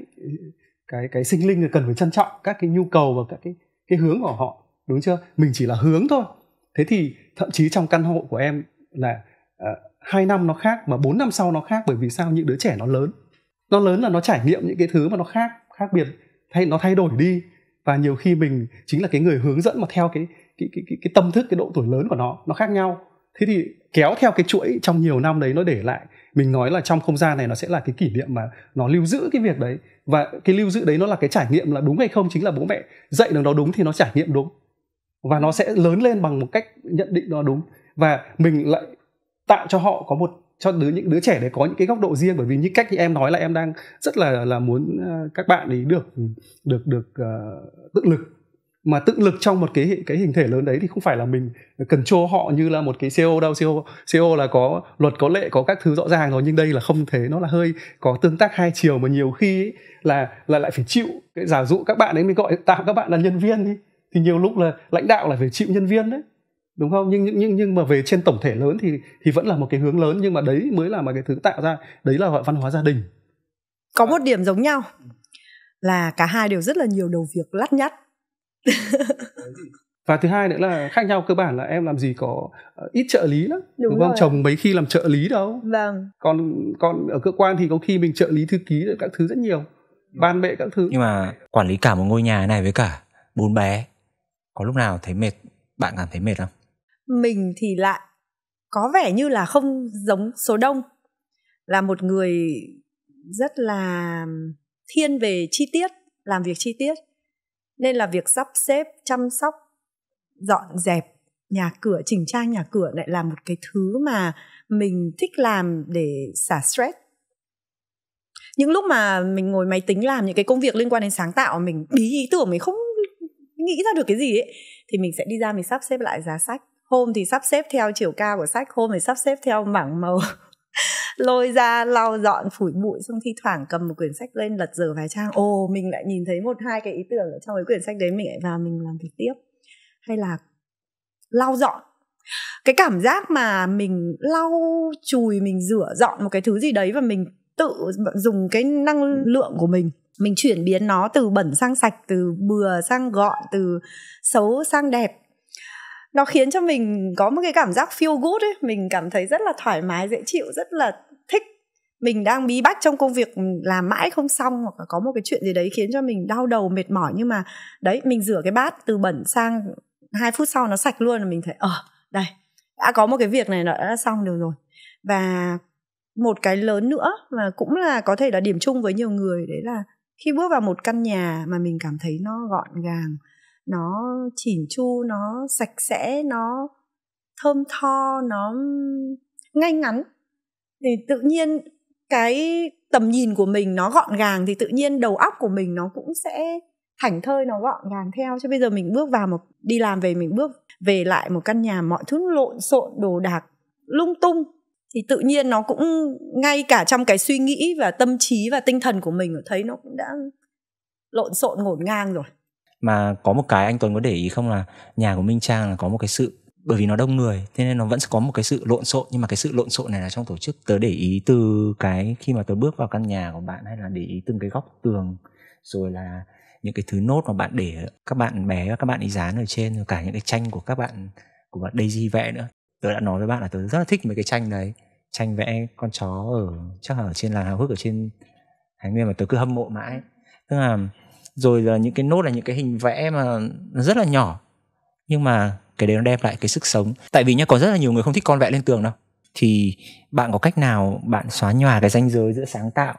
cái cái sinh linh cần phải trân trọng các cái nhu cầu và các cái cái hướng của họ đúng chưa mình chỉ là hướng thôi thế thì thậm chí trong căn hộ của em là ờ, hai năm nó khác mà bốn năm sau nó khác bởi vì sao những đứa trẻ nó lớn nó lớn là nó trải nghiệm những cái thứ mà nó khác khác biệt thay nó thay đổi đi và nhiều khi mình chính là cái người hướng dẫn mà theo cái cái cái cái, cái tâm thức cái độ tuổi lớn của nó nó khác nhau thế thì kéo theo cái chuỗi trong nhiều năm đấy nó để lại mình nói là trong không gian này nó sẽ là cái kỷ niệm mà nó lưu giữ cái việc đấy và cái lưu giữ đấy nó là cái trải nghiệm là đúng hay không chính là bố mẹ dạy được nó đúng thì nó trải nghiệm đúng và nó sẽ lớn lên bằng một cách nhận định nó đúng và mình lại tạo cho họ có một cho đứa những đứa trẻ để có những cái góc độ riêng bởi vì như cách thì em nói là em đang rất là là muốn ờ, các bạn ấy được được được uh, tự lực mà tự lực trong một cái cái hình thể lớn đấy thì không phải là mình cần cho họ như là một cái CEO đâu CEO CEO là có luật có lệ có các thứ rõ ràng rồi nhưng đây là không thế nó là hơi có tương tác hai chiều mà nhiều khi ấy, là là lại phải chịu cái giả dụ các bạn ấy mình gọi tạm các bạn là nhân viên đi thì nhiều lúc là lãnh đạo là phải chịu nhân viên đấy đúng không nhưng nhưng nhưng mà về trên tổng thể lớn thì thì vẫn là một cái hướng lớn nhưng mà đấy mới là một cái thứ tạo ra đấy là gọi văn hóa gia đình có một điểm giống nhau là cả hai đều rất là nhiều đầu việc lắt nhắt và thứ hai nữa là khác nhau cơ bản là em làm gì có ờ, ít trợ lý lắm đúng, đúng không rồi. chồng mấy khi làm trợ lý đâu vâng còn còn ở cơ quan thì có khi mình trợ lý thư ký các thứ rất nhiều ban bệ các thứ nhưng mà quản lý cả một ngôi nhà này với cả bốn bé có lúc nào thấy mệt bạn cảm thấy mệt không mình thì lại có vẻ như là không giống số đông là một người rất là thiên về chi tiết làm việc chi tiết nên là việc sắp xếp chăm sóc dọn dẹp nhà cửa chỉnh trang nhà cửa lại là một cái thứ mà mình thích làm để xả stress những lúc mà mình ngồi máy tính làm những cái công việc liên quan đến sáng tạo mình bí ý tưởng mình không nghĩ ra được cái gì ấy thì mình sẽ đi ra mình sắp xếp lại giá sách hôm thì sắp xếp theo chiều cao của sách hôm thì sắp xếp theo bảng màu lôi ra lau dọn phủi bụi xong thi thoảng cầm một quyển sách lên lật dở vài trang ồ mình lại nhìn thấy một hai cái ý tưởng ở trong cái quyển sách đấy mình lại vào mình làm việc tiếp hay là lau dọn cái cảm giác mà mình lau chùi mình rửa dọn một cái thứ gì đấy và mình tự dùng cái năng lượng của mình mình chuyển biến nó từ bẩn sang sạch từ bừa sang gọn từ xấu sang đẹp nó khiến cho mình có một cái cảm giác feel good ấy mình cảm thấy rất là thoải mái dễ chịu rất là mình đang bí bách trong công việc làm mãi không xong hoặc là có một cái chuyện gì đấy khiến cho mình đau đầu mệt mỏi nhưng mà đấy mình rửa cái bát từ bẩn sang hai phút sau nó sạch luôn là mình thấy ờ đây đã có một cái việc này nó đã xong được rồi và một cái lớn nữa mà cũng là có thể là điểm chung với nhiều người đấy là khi bước vào một căn nhà mà mình cảm thấy nó gọn gàng nó chỉn chu nó sạch sẽ nó thơm tho nó ngay ngắn thì tự nhiên cái tầm nhìn của mình nó gọn gàng thì tự nhiên đầu óc của mình nó cũng sẽ thảnh thơi nó gọn gàng theo chứ bây giờ mình bước vào một đi làm về mình bước về lại một căn nhà mọi thứ lộn xộn đồ đạc lung tung thì tự nhiên nó cũng ngay cả trong cái suy nghĩ và tâm trí và tinh thần của mình thấy nó cũng đã lộn xộn ngổn ngang rồi mà có một cái anh Tuấn có để ý không là nhà của Minh Trang là có một cái sự bởi vì nó đông người thế nên nó vẫn có một cái sự lộn xộn nhưng mà cái sự lộn xộn này là trong tổ chức tớ để ý từ cái khi mà tớ bước vào căn nhà của bạn hay là để ý từng cái góc tường rồi là những cái thứ nốt mà bạn để các bạn bé các bạn ý dán ở trên rồi cả những cái tranh của các bạn của bạn Daisy vẽ nữa tớ đã nói với bạn là tớ rất là thích mấy cái tranh đấy tranh vẽ con chó ở chắc là ở trên làng hào hức ở trên thái nguyên mà tớ cứ hâm mộ mãi tức là rồi là những cái nốt là những cái hình vẽ mà nó rất là nhỏ nhưng mà cái đấy nó đem lại cái sức sống tại vì nhá có rất là nhiều người không thích con vẽ lên tường đâu thì bạn có cách nào bạn xóa nhòa cái ranh giới giữa sáng tạo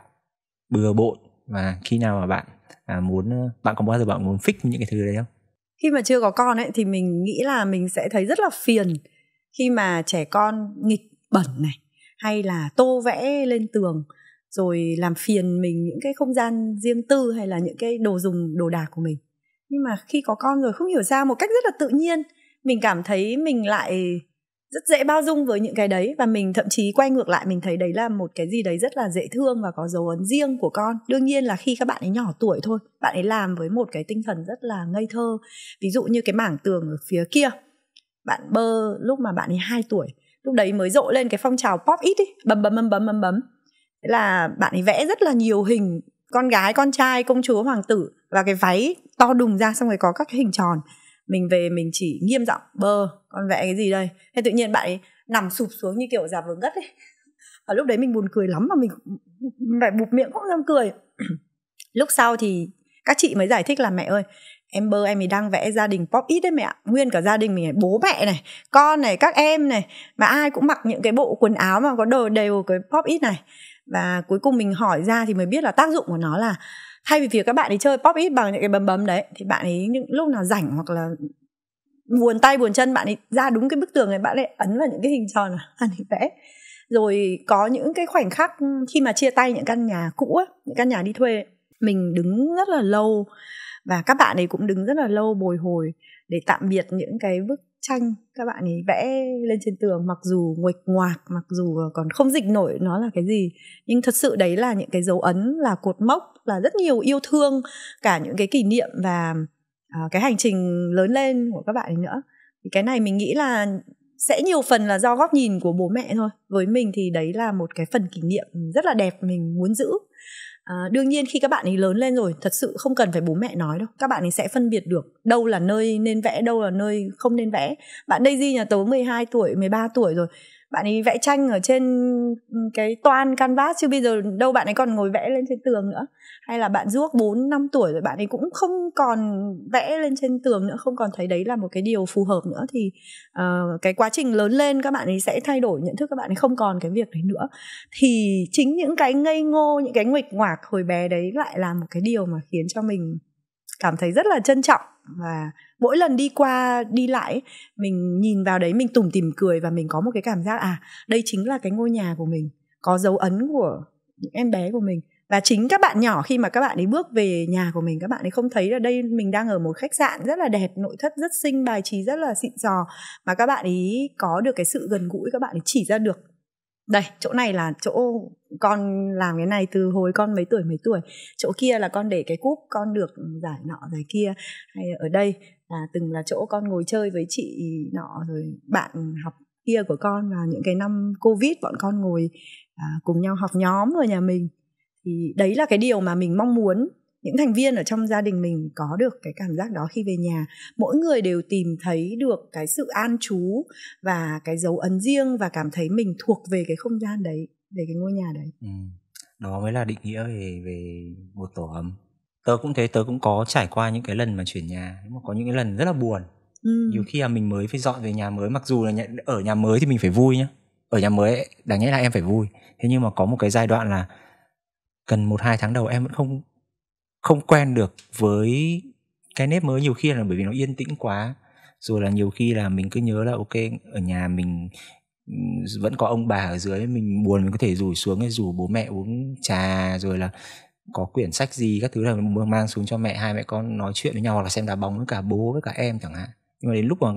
bừa bộn và khi nào mà bạn à, muốn bạn có bao giờ bạn muốn fix những cái thứ đấy không khi mà chưa có con ấy thì mình nghĩ là mình sẽ thấy rất là phiền khi mà trẻ con nghịch bẩn này hay là tô vẽ lên tường rồi làm phiền mình những cái không gian riêng tư hay là những cái đồ dùng đồ đạc của mình nhưng mà khi có con rồi không hiểu ra một cách rất là tự nhiên mình cảm thấy mình lại rất dễ bao dung với những cái đấy và mình thậm chí quay ngược lại mình thấy đấy là một cái gì đấy rất là dễ thương và có dấu ấn riêng của con đương nhiên là khi các bạn ấy nhỏ tuổi thôi bạn ấy làm với một cái tinh thần rất là ngây thơ ví dụ như cái mảng tường ở phía kia bạn bơ lúc mà bạn ấy 2 tuổi lúc đấy mới rộ lên cái phong trào pop it ý bấm bấm bấm bấm bấm bấm thế là bạn ấy vẽ rất là nhiều hình con gái con trai công chúa hoàng tử và cái váy to đùng ra xong rồi có các cái hình tròn mình về mình chỉ nghiêm giọng bơ con vẽ cái gì đây thế tự nhiên bạn ấy nằm sụp xuống như kiểu già vờ ngất ấy và lúc đấy mình buồn cười lắm mà mình phải bụp miệng không dám cười lúc sau thì các chị mới giải thích là mẹ ơi em bơ em ấy đang vẽ gia đình pop ít đấy mẹ ạ nguyên cả gia đình mình này, bố mẹ này con này các em này mà ai cũng mặc những cái bộ quần áo mà có đồ đều cái pop ít này và cuối cùng mình hỏi ra thì mới biết là tác dụng của nó là thay vì việc các bạn ấy chơi pop it bằng những cái bấm bấm đấy thì bạn ấy những lúc nào rảnh hoặc là buồn tay buồn chân bạn ấy ra đúng cái bức tường này bạn ấy ấn vào những cái hình tròn mà bạn ấy vẽ rồi có những cái khoảnh khắc ừ, khi mà chia tay những căn nhà cũ ấy, những căn nhà đi thuê mình đứng rất là lâu và các bạn ấy cũng đứng rất là lâu bồi hồi để tạm biệt những cái bức tranh các bạn ấy vẽ lên trên tường mặc dù nguệch ngoạc mặc dù còn không dịch nổi nó là cái gì nhưng thật sự đấy là những cái dấu ấn là cột mốc là rất nhiều yêu thương cả những cái kỷ niệm và uh, cái hành trình lớn lên của các bạn ấy nữa thì cái này mình nghĩ là sẽ nhiều phần là do góc nhìn của bố mẹ thôi với mình thì đấy là một cái phần kỷ niệm rất là đẹp mình muốn giữ à, đương nhiên khi các bạn ấy lớn lên rồi thật sự không cần phải bố mẹ nói đâu các bạn ấy sẽ phân biệt được đâu là nơi nên vẽ đâu là nơi không nên vẽ bạn Daisy nhà tớ 12 tuổi 13 tuổi rồi bạn ấy vẽ tranh ở trên ừ, cái toan canvas chứ bây giờ đâu bạn ấy còn ngồi vẽ lên trên tường nữa hay là bạn ruốc 4, năm tuổi rồi bạn ấy cũng không còn vẽ lên trên tường nữa không còn thấy đấy là một cái điều phù hợp nữa thì uh, cái quá trình lớn lên các bạn ấy sẽ thay đổi nhận thức các bạn ấy không còn cái việc đấy nữa thì chính những cái ngây ngô những cái nguệch ngoạc hồi bé đấy lại là một cái điều mà khiến cho mình cảm thấy rất là trân trọng và mỗi lần đi qua đi lại mình nhìn vào đấy mình tủm tìm cười và mình có một cái cảm giác à đây chính là cái ngôi nhà của mình có dấu ấn của những em bé của mình và chính các bạn nhỏ khi mà các bạn ấy bước về nhà của mình các bạn ấy không thấy là đây mình đang ở một khách sạn rất là đẹp nội thất rất xinh bài trí rất là xịn sò mà các bạn ấy có được cái sự gần gũi các bạn ấy chỉ ra được đây chỗ này là chỗ con làm cái này từ hồi con mấy tuổi mấy tuổi chỗ kia là con để cái cúp con được giải nọ giải kia hay ở đây là từng là chỗ con ngồi chơi với chị nọ rồi bạn học kia của con và những cái năm covid bọn con ngồi à, cùng nhau học nhóm ở nhà mình thì đấy là cái điều mà mình mong muốn những thành viên ở trong gia đình mình có được cái cảm giác đó khi về nhà mỗi người đều tìm thấy được cái sự an trú và cái dấu ấn riêng và cảm thấy mình thuộc về cái không gian đấy về cái ngôi nhà đấy ừ. đó mới là định nghĩa về về một tổ ấm tớ cũng thế tớ cũng có trải qua những cái lần mà chuyển nhà có những cái lần rất là buồn ừ. nhiều khi là mình mới phải dọn về nhà mới mặc dù là ở nhà mới thì mình phải vui nhá ở nhà mới đáng nhẽ là em phải vui thế nhưng mà có một cái giai đoạn là gần một hai tháng đầu em vẫn không không quen được với cái nếp mới nhiều khi là bởi vì nó yên tĩnh quá rồi là nhiều khi là mình cứ nhớ là ok ở nhà mình ừ, vẫn có ông bà ở dưới mình buồn mình có thể rủ xuống rủ bố mẹ uống trà rồi là có quyển sách gì các thứ là mang xuống cho mẹ hai mẹ con nói chuyện với nhau hoặc là xem đá bóng với cả bố với cả em chẳng hạn nhưng mà đến lúc mà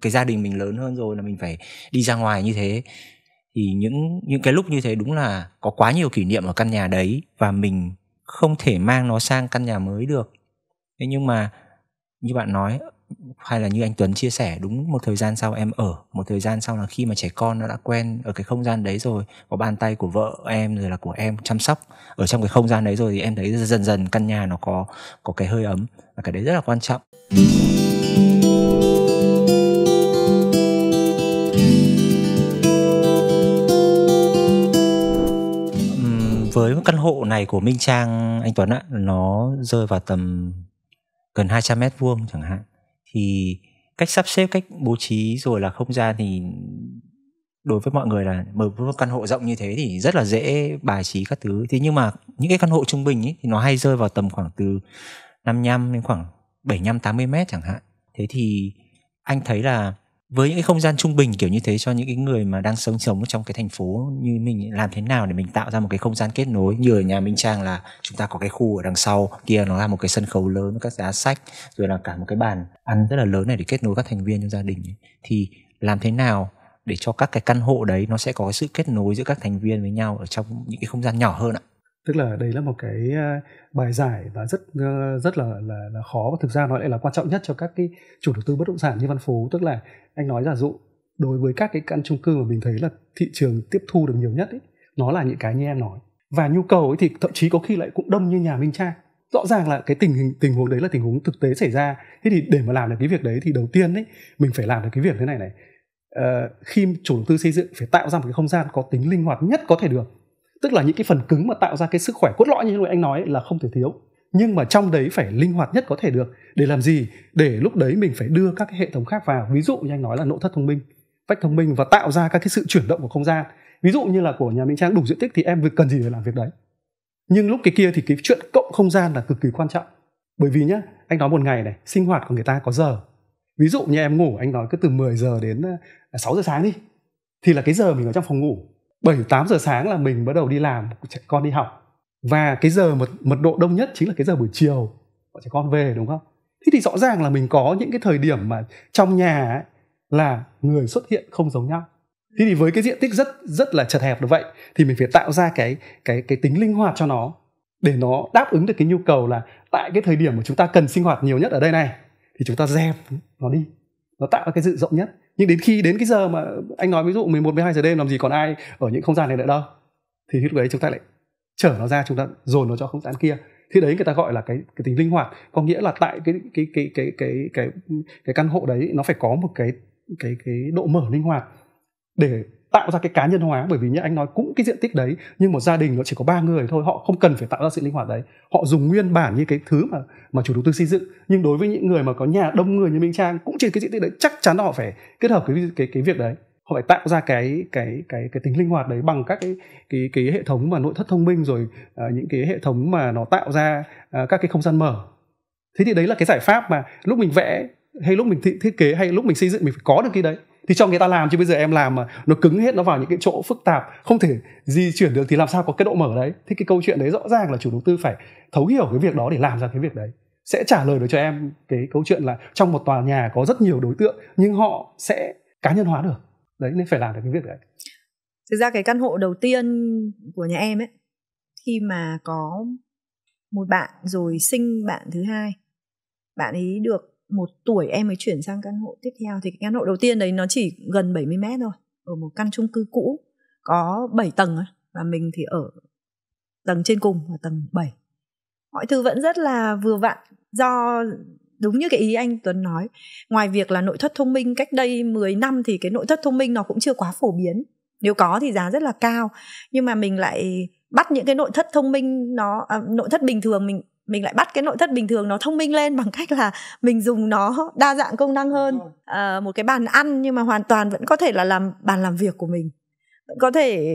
cái gia đình mình lớn hơn rồi là mình phải đi ra ngoài như thế thì những những cái lúc như thế đúng là có quá nhiều kỷ niệm ở căn nhà đấy và mình không thể mang nó sang căn nhà mới được thế nhưng mà như bạn nói hay là như anh Tuấn chia sẻ đúng một thời gian sau em ở một thời gian sau là khi mà trẻ con nó đã quen ở cái không gian đấy rồi có bàn tay của vợ em rồi là của em chăm sóc ở trong cái không gian đấy rồi thì em thấy dần dần căn nhà nó có có cái hơi ấm và cái đấy rất là quan trọng với căn hộ này của Minh Trang anh Tuấn ạ nó rơi vào tầm gần 200 mét vuông chẳng hạn thì cách sắp xếp cách bố trí rồi là không gian thì đối với mọi người là mở một căn hộ rộng như thế thì rất là dễ bài trí các thứ thế nhưng mà những cái căn hộ trung bình ấy, thì nó hay rơi vào tầm khoảng từ 55 đến khoảng 75 80 mét chẳng hạn thế thì anh thấy là với những cái không gian trung bình kiểu như thế cho những cái người mà đang sống sống trong cái thành phố như mình làm thế nào để mình tạo ra một cái không gian kết nối như ở nhà Minh Trang là chúng ta có cái khu ở đằng sau kia nó là một cái sân khấu lớn các giá sách rồi là cả một cái bàn ăn rất là lớn này để kết nối các thành viên trong gia đình thì làm thế nào để cho các cái căn hộ đấy nó sẽ có cái sự kết nối giữa các thành viên với nhau ở trong những cái không gian nhỏ hơn ạ tức là đây là một cái ờ, bài giải và rất ờ, rất là là, là khó và thực ra nó lại là quan trọng nhất cho các cái chủ đầu tư bất động sản như văn phú tức là anh nói giả dụ đối với các cái căn chung cư mà mình thấy là thị trường tiếp thu được nhiều nhất ấy, nó là những cái như em nói và nhu cầu ấy thì thậm chí có khi lại cũng đông như nhà Minh Trang rõ ràng là cái tình hình tình huống đấy là tình huống thực tế xảy ra thế thì để mà làm được cái việc đấy thì đầu tiên ấy mình phải làm được cái việc thế này này ờ, khi chủ đầu tư xây dựng phải tạo ra một cái không gian có tính linh hoạt nhất có thể được tức là những cái phần cứng mà tạo ra cái sức khỏe cốt lõi như lúc anh nói là không thể thiếu nhưng mà trong đấy phải linh hoạt nhất có thể được để làm gì để lúc đấy mình phải đưa các cái hệ thống khác vào ví dụ như anh nói là nội thất thông minh vách thông minh và tạo ra các cái sự chuyển động của không gian ví dụ như là của nhà minh trang đủ diện tích thì em cần gì để làm việc đấy nhưng lúc cái kia thì cái chuyện cộng không gian là cực kỳ quan trọng bởi vì nhá anh nói một ngày này sinh hoạt của người ta có giờ ví dụ như em ngủ anh nói cứ từ 10 giờ đến 6 ờ, giờ sáng đi thì là cái giờ mình ở trong phòng ngủ 7 8 giờ sáng là mình bắt đầu đi làm trẻ con đi học và cái giờ mật mật độ đông nhất chính là cái giờ buổi chiều bọn trẻ con về đúng không thế thì rõ ràng là mình có những cái thời điểm mà trong nhà ấy, là người xuất hiện không giống nhau thế thì với cái diện tích rất rất là chật hẹp như vậy thì mình phải tạo ra cái cái cái tính linh hoạt cho nó để nó đáp ứng được cái nhu cầu là tại cái thời điểm mà chúng ta cần sinh hoạt nhiều nhất ở đây này thì chúng ta dẹp nó đi nó tạo ra cái sự rộng nhất nhưng đến khi đến cái giờ mà anh nói ví dụ 11 12 giờ đêm làm gì còn ai ở những không gian này nữa đâu thì lúc đấy chúng ta lại chở nó ra chúng ta dồn nó cho không gian kia thì đấy người ta gọi là cái cái tính linh hoạt có nghĩa là tại cái cái cái cái cái cái cái căn hộ đấy nó phải có một cái cái cái độ mở linh hoạt để tạo ra cái cá nhân hóa bởi vì như anh nói cũng cái diện tích đấy nhưng một gia đình nó chỉ có ba người thôi họ không cần phải tạo ra sự linh hoạt đấy họ dùng nguyên bản như cái thứ mà mà chủ đầu tư xây dựng nhưng đối với những người mà có nhà đông người như minh trang cũng trên cái diện tích đấy chắc chắn họ phải kết hợp cái cái cái việc đấy họ phải tạo ra cái cái cái cái tính linh hoạt đấy bằng các cái cái cái hệ thống mà nội thất thông minh rồi uh, những cái hệ thống mà nó tạo ra uh, các cái không gian mở thế thì đấy là cái giải pháp mà lúc mình vẽ hay lúc mình thiết kế hay lúc mình xây dựng mình phải có được cái đấy thì cho người ta làm chứ bây giờ em làm mà nó cứng hết nó vào những cái chỗ phức tạp không thể di chuyển được thì làm sao có cái độ mở đấy thì cái câu chuyện đấy rõ ràng là chủ đầu tư phải thấu hiểu cái việc đó để làm ra cái việc đấy sẽ trả lời được cho em cái câu chuyện là trong một tòa nhà có rất nhiều đối tượng nhưng họ sẽ cá nhân hóa được đấy nên phải làm được cái việc đấy thực ra cái căn hộ đầu tiên của nhà em ấy khi mà có một bạn rồi sinh bạn thứ hai bạn ấy được một tuổi em mới chuyển sang căn hộ tiếp theo thì cái căn hộ đầu tiên đấy nó chỉ gần 70 mét thôi ở một căn chung cư cũ có 7 tầng và mình thì ở tầng trên cùng là tầng 7 mọi thứ vẫn rất là vừa vặn do đúng như cái ý anh Tuấn nói ngoài việc là nội thất thông minh cách đây 10 năm thì cái nội thất thông minh nó cũng chưa quá phổ biến nếu có thì giá rất là cao nhưng mà mình lại bắt những cái nội thất thông minh nó à, nội thất bình thường mình mình lại bắt cái nội thất bình thường nó thông minh lên bằng cách là mình dùng nó đa dạng công năng hơn à, một cái bàn ăn nhưng mà hoàn toàn vẫn có thể là làm bàn làm việc của mình vẫn có thể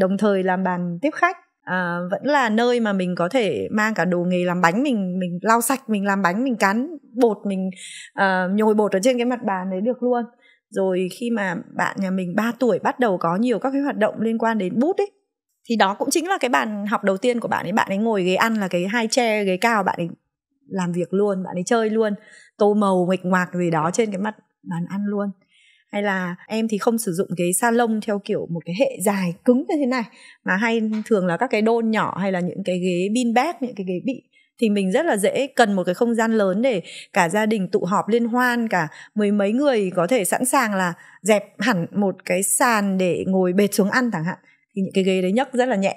đồng thời làm bàn tiếp khách à, vẫn là nơi mà mình có thể mang cả đồ nghề làm bánh mình mình lau sạch mình làm bánh mình cán bột mình uh, nhồi bột ở trên cái mặt bàn đấy được luôn rồi khi mà bạn nhà mình 3 tuổi bắt đầu có nhiều các cái hoạt động liên quan đến bút ấy thì đó cũng chính là cái bàn học đầu tiên của bạn ấy bạn ấy ngồi ghế ăn là cái hai tre ghế cao bạn ấy làm việc luôn bạn ấy chơi luôn tô màu nguệch ngoạc gì đó trên cái mặt bàn ăn luôn hay là em thì không sử dụng cái salon theo kiểu một cái hệ dài cứng như thế này mà hay thường là các cái đôn nhỏ hay là những cái ghế bin bag những cái ghế bị thì mình rất là dễ cần một cái không gian lớn để cả gia đình tụ họp liên hoan cả mười mấy người có thể sẵn sàng là dẹp hẳn một cái sàn để ngồi bệt xuống ăn chẳng hạn những cái ghế đấy nhấc rất là nhẹ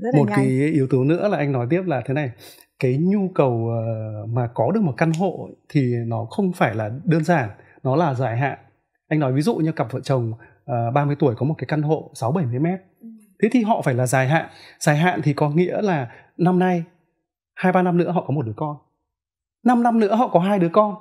rất là một nhanh. cái yếu tố nữa là anh nói tiếp là thế này cái nhu cầu ờ, mà có được một căn hộ thì nó không phải là đơn giản nó là dài hạn anh nói ví dụ như cặp vợ chồng uh, ờ, 30 tuổi có một cái căn hộ 6 70 mét ừ. thế thì họ phải là dài hạn dài hạn thì có nghĩa là năm nay hai ba năm nữa họ có một đứa con năm năm nữa họ có hai đứa con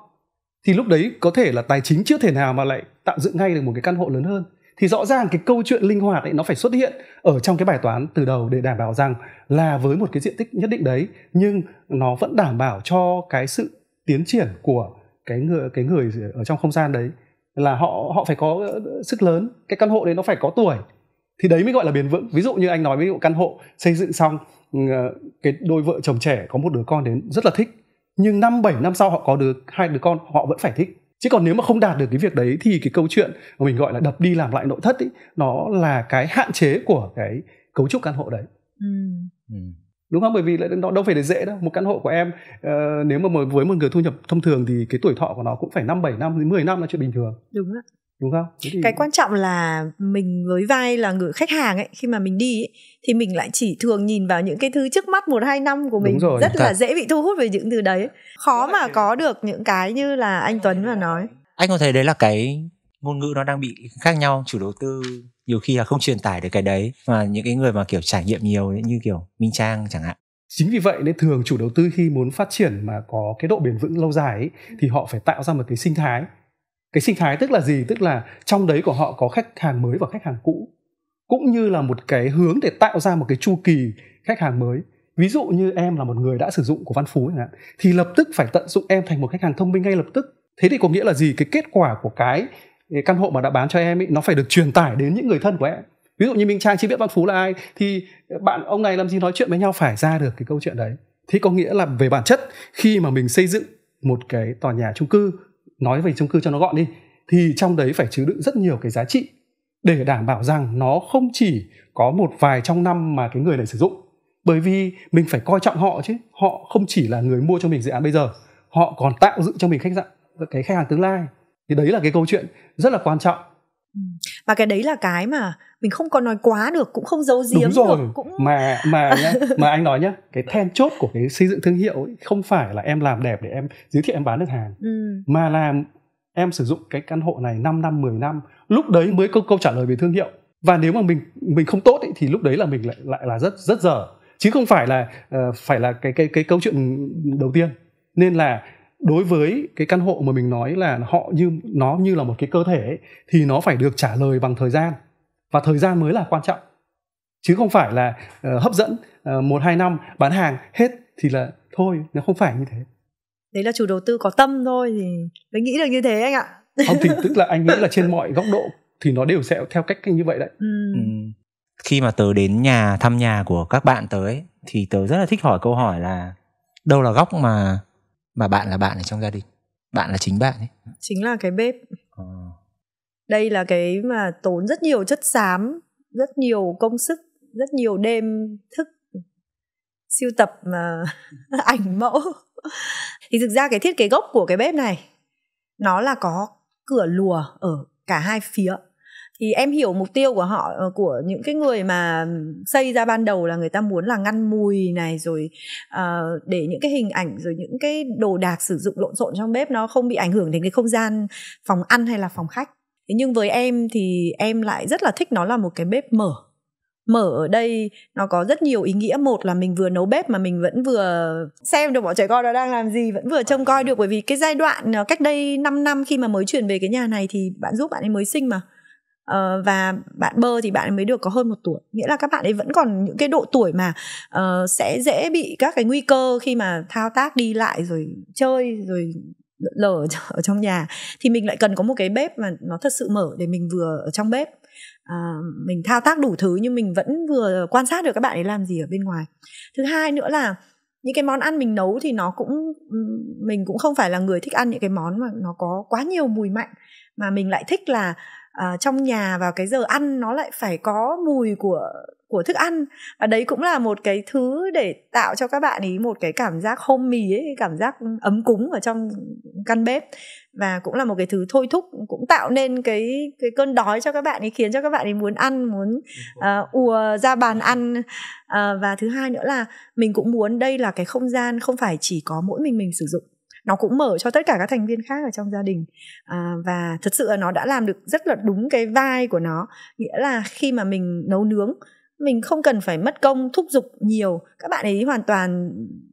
thì lúc đấy có thể là tài chính chưa thể nào mà lại tạo dựng ngay được một cái căn hộ lớn hơn thì rõ ràng cái câu chuyện linh hoạt ấy nó phải xuất hiện ở trong cái bài toán từ đầu để đảm bảo rằng là với một cái diện tích nhất định đấy nhưng nó vẫn đảm bảo cho cái sự tiến triển của cái người cái người ở trong không gian đấy là họ họ phải có ờ, sức lớn cái căn hộ đấy nó phải có tuổi thì đấy mới gọi là bền vững ví dụ như anh nói ví dụ căn hộ xây dựng xong ờ, cái đôi vợ chồng trẻ có một đứa con đến rất là thích nhưng năm bảy năm sau họ có được hai đứa con họ vẫn phải thích chứ còn nếu mà không đạt được cái việc đấy thì cái câu chuyện mà mình gọi là đập đi làm lại nội thất ấy nó là cái hạn chế của cái cấu trúc căn hộ đấy ừ. ừ. đúng không bởi vì lại nó đâu phải để dễ đâu một căn hộ của em uh, nếu mà với một người thu nhập thông thường thì cái tuổi thọ của nó cũng phải năm bảy năm đến 10 năm là chuyện bình thường đúng ạ đúng không thì... cái quan trọng là mình với vai là người khách hàng ấy khi mà mình đi ấy, thì mình lại chỉ thường nhìn vào những cái thứ trước mắt một hai năm của mình rồi, rất thật. là dễ bị thu hút về những thứ đấy khó mà có được những cái như là anh Tuấn mà nói anh có thấy đấy là cái ngôn ngữ nó đang bị khác nhau chủ đầu tư nhiều khi là không truyền tải được cái đấy mà những cái người mà kiểu trải nghiệm nhiều như kiểu Minh Trang chẳng hạn chính vì vậy nên thường chủ đầu tư khi muốn phát triển mà có cái độ bền vững lâu dài ấy, thì họ phải tạo ra một cái sinh thái cái sinh thái tức là gì tức là trong đấy của họ có khách hàng mới và khách hàng cũ cũng như là một cái hướng để tạo ra một cái chu kỳ khách hàng mới ví dụ như em là một người đã sử dụng của văn phú chẳng hạn thì lập tức phải tận dụng em thành một khách hàng thông minh ngay lập tức thế thì có nghĩa là gì cái kết quả của cái căn hộ mà đã bán cho em ấy, nó phải được truyền tải đến những người thân của em ví dụ như minh trang chưa biết văn phú là ai thì bạn ông này làm gì nói chuyện với nhau phải ra được cái câu chuyện đấy thế có nghĩa là về bản chất khi mà mình xây dựng một cái tòa nhà chung cư nói về chung cư cho nó gọn đi thì trong đấy phải chứa đựng rất nhiều cái giá trị để đảm bảo rằng nó không chỉ có một vài trong năm mà cái người này sử dụng bởi vì mình phải coi trọng họ chứ họ không chỉ là người mua cho mình dự án bây giờ họ còn tạo dựng cho mình khách dạng cái khách hàng tương lai thì đấy là cái câu chuyện rất là quan trọng ừ. và cái đấy là cái mà mình không có nói quá được cũng không giấu giếm Đúng rồi. được cũng mà mà nhá, mà anh nói nhá cái then chốt của cái xây dựng thương hiệu ấy không phải là em làm đẹp để em giới thiệu em bán được hàng ừ. mà là em sử dụng cái căn hộ này 5 năm 10 năm lúc đấy mới câu câu trả lời về thương hiệu và nếu mà mình mình không tốt ấy, thì lúc đấy là mình lại lại là rất rất dở chứ không phải là uh, phải là cái cái cái câu chuyện đầu tiên nên là đối với cái căn hộ mà mình nói là họ như nó như là một cái cơ thể ấy, thì nó phải được trả lời bằng thời gian và thời gian mới là quan trọng chứ không phải là uh, hấp dẫn uh, một hai năm bán hàng hết thì là thôi nó không phải như thế đấy là chủ đầu tư có tâm thôi thì mới nghĩ được như thế anh ạ không thì tức là anh nghĩ là trên mọi góc độ thì nó đều sẽ theo cách như vậy đấy ừ. ừ. khi mà tớ đến nhà thăm nhà của các bạn tới thì tớ rất là thích hỏi câu hỏi là đâu là góc mà mà bạn là bạn ở trong gia đình bạn là chính bạn ấy chính là cái bếp đây là cái mà tốn rất nhiều chất xám rất nhiều công sức rất nhiều đêm thức siêu tập mà ảnh mẫu thì thực ra cái thiết kế gốc của cái bếp này nó là có cửa lùa ở cả hai phía thì em hiểu mục tiêu của họ ờ, của những cái người mà xây ra ban đầu là người ta muốn là ngăn mùi này rồi uh, để những cái hình ảnh rồi những cái đồ đạc sử dụng lộn xộn trong bếp nó không bị ảnh hưởng đến cái không gian phòng ăn hay là phòng khách thế nhưng với em thì em lại rất là thích nó là một cái bếp mở mở ở đây nó có rất nhiều ý nghĩa một là mình vừa nấu bếp mà mình vẫn vừa xem được bọn trẻ con nó đang làm gì vẫn vừa trông coi được bởi vì cái giai đoạn ờ, cách đây 5 năm khi mà mới chuyển về cái nhà này thì bạn giúp bạn ấy mới sinh mà Uh, và bạn bơ thì bạn ấy mới được có hơn một tuổi nghĩa là các bạn ấy vẫn còn những cái độ tuổi mà uh, sẽ dễ bị các cái nguy cơ khi mà thao tác đi lại rồi chơi rồi lở ở trong nhà thì mình lại cần có một cái bếp mà nó thật sự mở để mình vừa ở trong bếp à, mình thao tác đủ thứ nhưng mình vẫn vừa quan sát được các bạn ấy làm gì ở bên ngoài thứ hai nữa là những cái món ăn mình nấu thì nó cũng mình cũng không phải là người thích ăn những cái món mà nó có quá nhiều mùi mạnh mà mình lại thích là à, trong nhà vào cái giờ ăn nó lại phải có mùi của của thức ăn và đấy cũng là một cái thứ để tạo cho các bạn ý một cái cảm giác hôm mì ấy cảm giác ấm cúng ở trong căn bếp và cũng là một cái thứ thôi thúc cũng tạo nên cái cái cơn đói cho các bạn ấy khiến cho các bạn ấy muốn ăn muốn uh, ùa ra bàn ăn uh, và thứ hai nữa là mình cũng muốn đây là cái không gian không phải chỉ có mỗi mình mình sử dụng nó cũng mở cho tất cả các thành viên khác ở trong gia đình à, và thật sự là nó đã làm được rất là đúng cái vai của nó nghĩa là khi mà mình nấu nướng mình không cần phải mất công thúc giục nhiều các bạn ấy hoàn toàn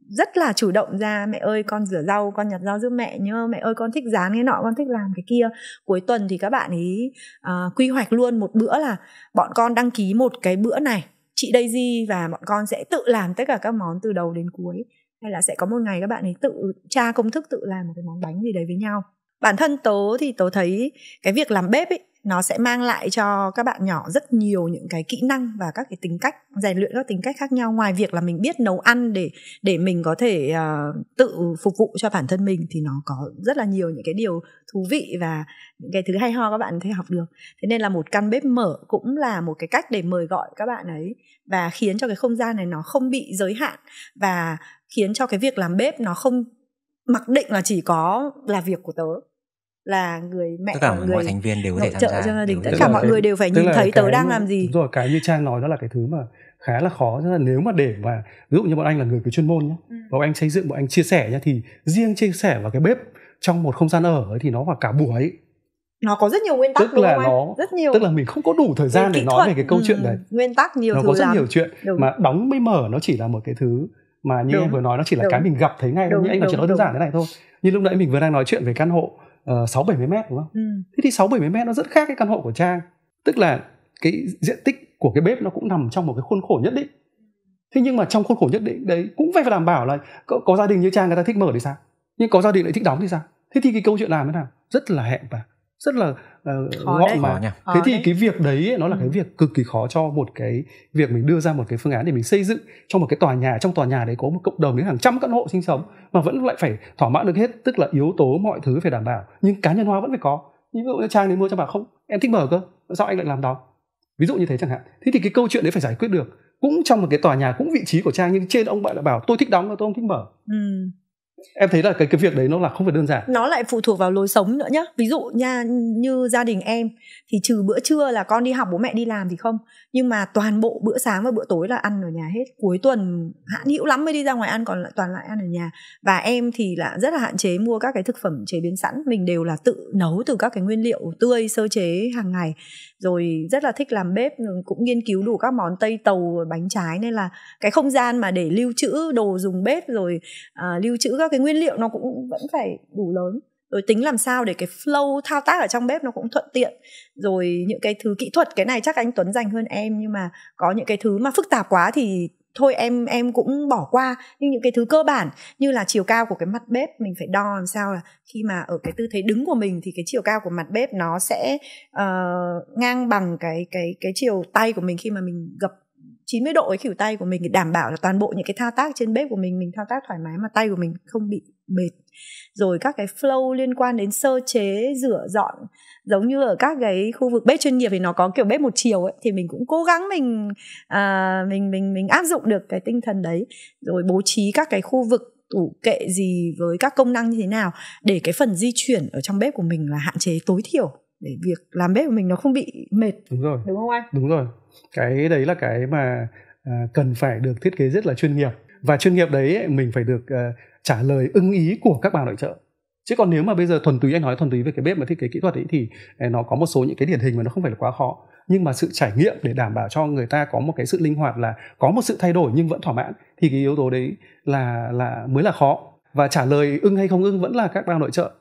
rất là chủ động ra mẹ ơi con rửa rau con nhặt rau giúp mẹ nhớ mẹ ơi con thích dán cái nọ con thích làm cái kia cuối tuần thì các bạn ấy uh, quy hoạch luôn một bữa là bọn con đăng ký một cái bữa này chị Daisy và bọn con sẽ tự làm tất cả các món từ đầu đến cuối hay là sẽ có một ngày các bạn ấy tự tra công thức tự làm một cái món bánh gì đấy với nhau bản thân tớ thì tớ thấy cái việc làm bếp ấy nó sẽ mang lại cho các bạn nhỏ rất nhiều những cái kỹ năng và các cái tính cách rèn luyện các tính cách khác nhau ngoài việc là mình biết nấu ăn để để mình có thể uh, tự phục vụ cho bản thân mình thì nó có rất là nhiều những cái điều thú vị và những cái thứ hay ho các bạn có thể học được thế nên là một căn bếp mở cũng là một cái cách để mời gọi các bạn ấy và khiến cho cái không gian này nó không bị giới hạn và khiến cho cái việc làm bếp nó không mặc định là chỉ có là việc của tớ là người mẹ tất cả người mọi thành viên đều có thể tham trợ gia cho gia đình tất cả mọi người đều phải nhìn thấy tớ đang làm gì rồi cái như trang nói đó là cái thứ mà khá là khó Thế là nếu mà để mà ví dụ như bọn anh là người có chuyên môn nhé ừ. bọn anh xây dựng bọn anh chia sẻ nhé thì riêng chia sẻ vào cái bếp trong một không gian ở ấy thì nó vào cả buổi nó có rất nhiều nguyên tắc tức là anh? nó rất nhiều tức là mình không có đủ thời gian để nói thuật, về cái câu ừ, chuyện đấy nguyên tắc nhiều nó có rất lắm. nhiều chuyện đúng. mà đóng mới mở nó chỉ là một cái thứ mà như đúng. em vừa nói nó chỉ là đúng. cái mình gặp thấy ngay đúng, như anh nói đơn giản thế này thôi như lúc nãy mình vừa đang nói chuyện về căn hộ Ờ, sáu bảy mươi mét đúng không ừ. thế thì sáu bảy mươi mét nó rất khác cái căn hộ của trang tức là cái diện tích của cái bếp nó cũng nằm trong một cái khuôn khổ nhất định thế nhưng mà trong khuôn khổ nhất định đấy cũng phải phải đảm bảo là có, có gia đình như trang người ta thích mở thì sao nhưng có gia đình lại thích đóng thì sao thế thì cái câu chuyện làm thế nào rất là hẹn và rất là uh, ờ, gọn mà khó ờ, thế thì đấy. cái việc đấy nó là ừ. cái việc cực kỳ khó cho một cái việc mình đưa ra một cái phương án để mình xây dựng trong một cái tòa nhà trong tòa nhà đấy có một cộng đồng đến hàng trăm căn hộ sinh sống mà vẫn lại phải thỏa mãn được hết tức là yếu tố mọi thứ phải đảm bảo nhưng cá nhân hóa vẫn phải có ví dụ trang đến mua cho bà không em thích mở cơ sao anh lại làm đó ví dụ như thế chẳng hạn thế thì cái câu chuyện đấy phải giải quyết được cũng trong một cái tòa nhà cũng vị trí của trang nhưng trên ông bạn lại bảo tôi thích đóng và tôi không thích mở ừ em thấy là cái cái việc đấy nó là không phải đơn giản nó lại phụ thuộc vào lối sống nữa nhá ví dụ nha như gia đình em thì trừ bữa trưa là con đi học bố mẹ đi làm thì không nhưng mà toàn bộ bữa sáng và bữa tối là ăn ở nhà hết cuối tuần hạn hữu lắm mới đi ra ngoài ăn còn lại toàn lại ăn ở nhà và em thì là rất là hạn chế mua các cái thực phẩm chế biến sẵn mình đều là tự nấu từ các cái nguyên liệu tươi sơ chế hàng ngày rồi rất là thích làm bếp ừ, cũng nghiên cứu đủ các món tây tàu bánh trái nên là cái không gian mà để lưu trữ đồ dùng bếp rồi à, lưu trữ các cái nguyên liệu nó cũng vẫn phải đủ lớn rồi tính làm sao để cái flow thao tác ở trong bếp nó cũng thuận tiện rồi những cái thứ kỹ thuật cái này chắc anh Tuấn dành hơn em nhưng mà có những cái thứ mà phức tạp quá thì thôi em em cũng bỏ qua nhưng những cái thứ cơ bản như là chiều cao của cái mặt bếp mình phải đo làm sao là khi mà ở cái tư thế đứng của mình thì cái chiều cao của mặt bếp nó sẽ uh, ngang bằng cái cái cái chiều tay của mình khi mà mình gập 90 độ cái khỉu tay của mình để đảm bảo là toàn bộ những cái thao tác trên bếp của mình mình thao tác thoải mái mà tay của mình không bị mệt rồi các cái flow liên quan đến sơ chế rửa dọn giống như ở các cái khu vực bếp chuyên nghiệp thì nó có kiểu bếp một chiều ấy thì mình cũng cố gắng mình à, mình mình mình áp dụng được cái tinh thần đấy rồi bố trí các cái khu vực tủ kệ gì với các công năng như thế nào để cái phần di chuyển ở trong bếp của mình là hạn chế tối thiểu để việc làm bếp của mình nó không bị mệt đúng rồi đúng không anh đúng rồi cái đấy là cái mà à, cần phải được thiết kế rất là chuyên nghiệp và chuyên nghiệp đấy mình phải được à, trả lời ưng ý của các bà nội trợ chứ còn nếu mà bây giờ thuần túy anh nói thuần túy về cái bếp mà thiết kế kỹ thuật ấy thì à, nó có một số những cái điển hình mà nó không phải là quá khó nhưng mà sự trải nghiệm để đảm bảo cho người ta có một cái sự linh hoạt là có một sự thay đổi nhưng vẫn thỏa mãn thì cái yếu tố đấy là là mới là khó và trả lời ưng hay không ưng vẫn là các bà nội trợ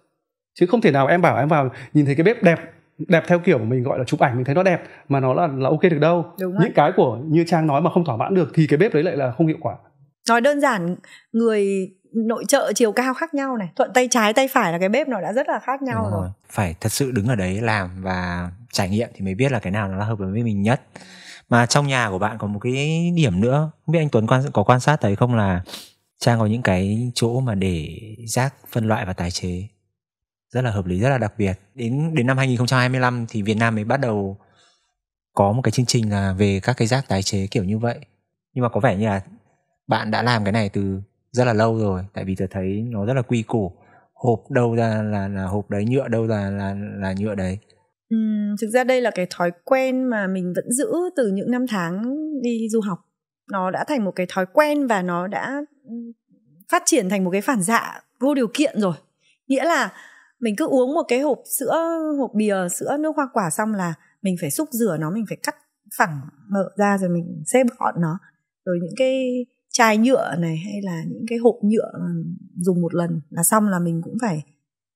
chứ không thể nào em bảo em vào nhìn thấy cái bếp đẹp đẹp theo kiểu mà mình gọi là chụp ảnh mình thấy nó đẹp mà nó là là ok được đâu Đúng những cái của như trang nói mà không thỏa mãn được thì cái bếp đấy lại là không hiệu quả nói đơn giản người nội trợ chiều cao khác nhau này thuận tay trái tay phải là cái bếp nó đã rất là khác nhau rồi. rồi phải thật sự đứng ở đấy làm và trải nghiệm thì mới biết là cái nào nó hợp với mình nhất mà trong nhà của bạn có một cái điểm nữa không biết anh Tuấn quan có quan sát thấy không là trang có những cái chỗ mà để rác phân loại và tái chế rất là hợp lý rất là đặc biệt đến đến năm 2025 thì Việt Nam mới bắt đầu có một cái chương trình là về các cái rác tái chế kiểu như vậy nhưng mà có vẻ như là bạn đã làm cái này từ rất là lâu rồi tại vì tôi thấy nó rất là quy củ hộp đâu ra là là hộp đấy nhựa đâu là là là nhựa đấy ừ, thực ra đây là cái thói quen mà mình vẫn giữ từ những năm tháng đi du học nó đã thành một cái thói quen và nó đã phát triển thành một cái phản xạ vô điều kiện rồi nghĩa là mình cứ uống một cái hộp sữa hộp bìa sữa nước hoa quả xong là mình phải xúc rửa nó mình phải cắt phẳng mở ra rồi mình xếp gọn nó rồi những cái chai nhựa này hay là những cái hộp nhựa dùng một lần là xong là mình cũng phải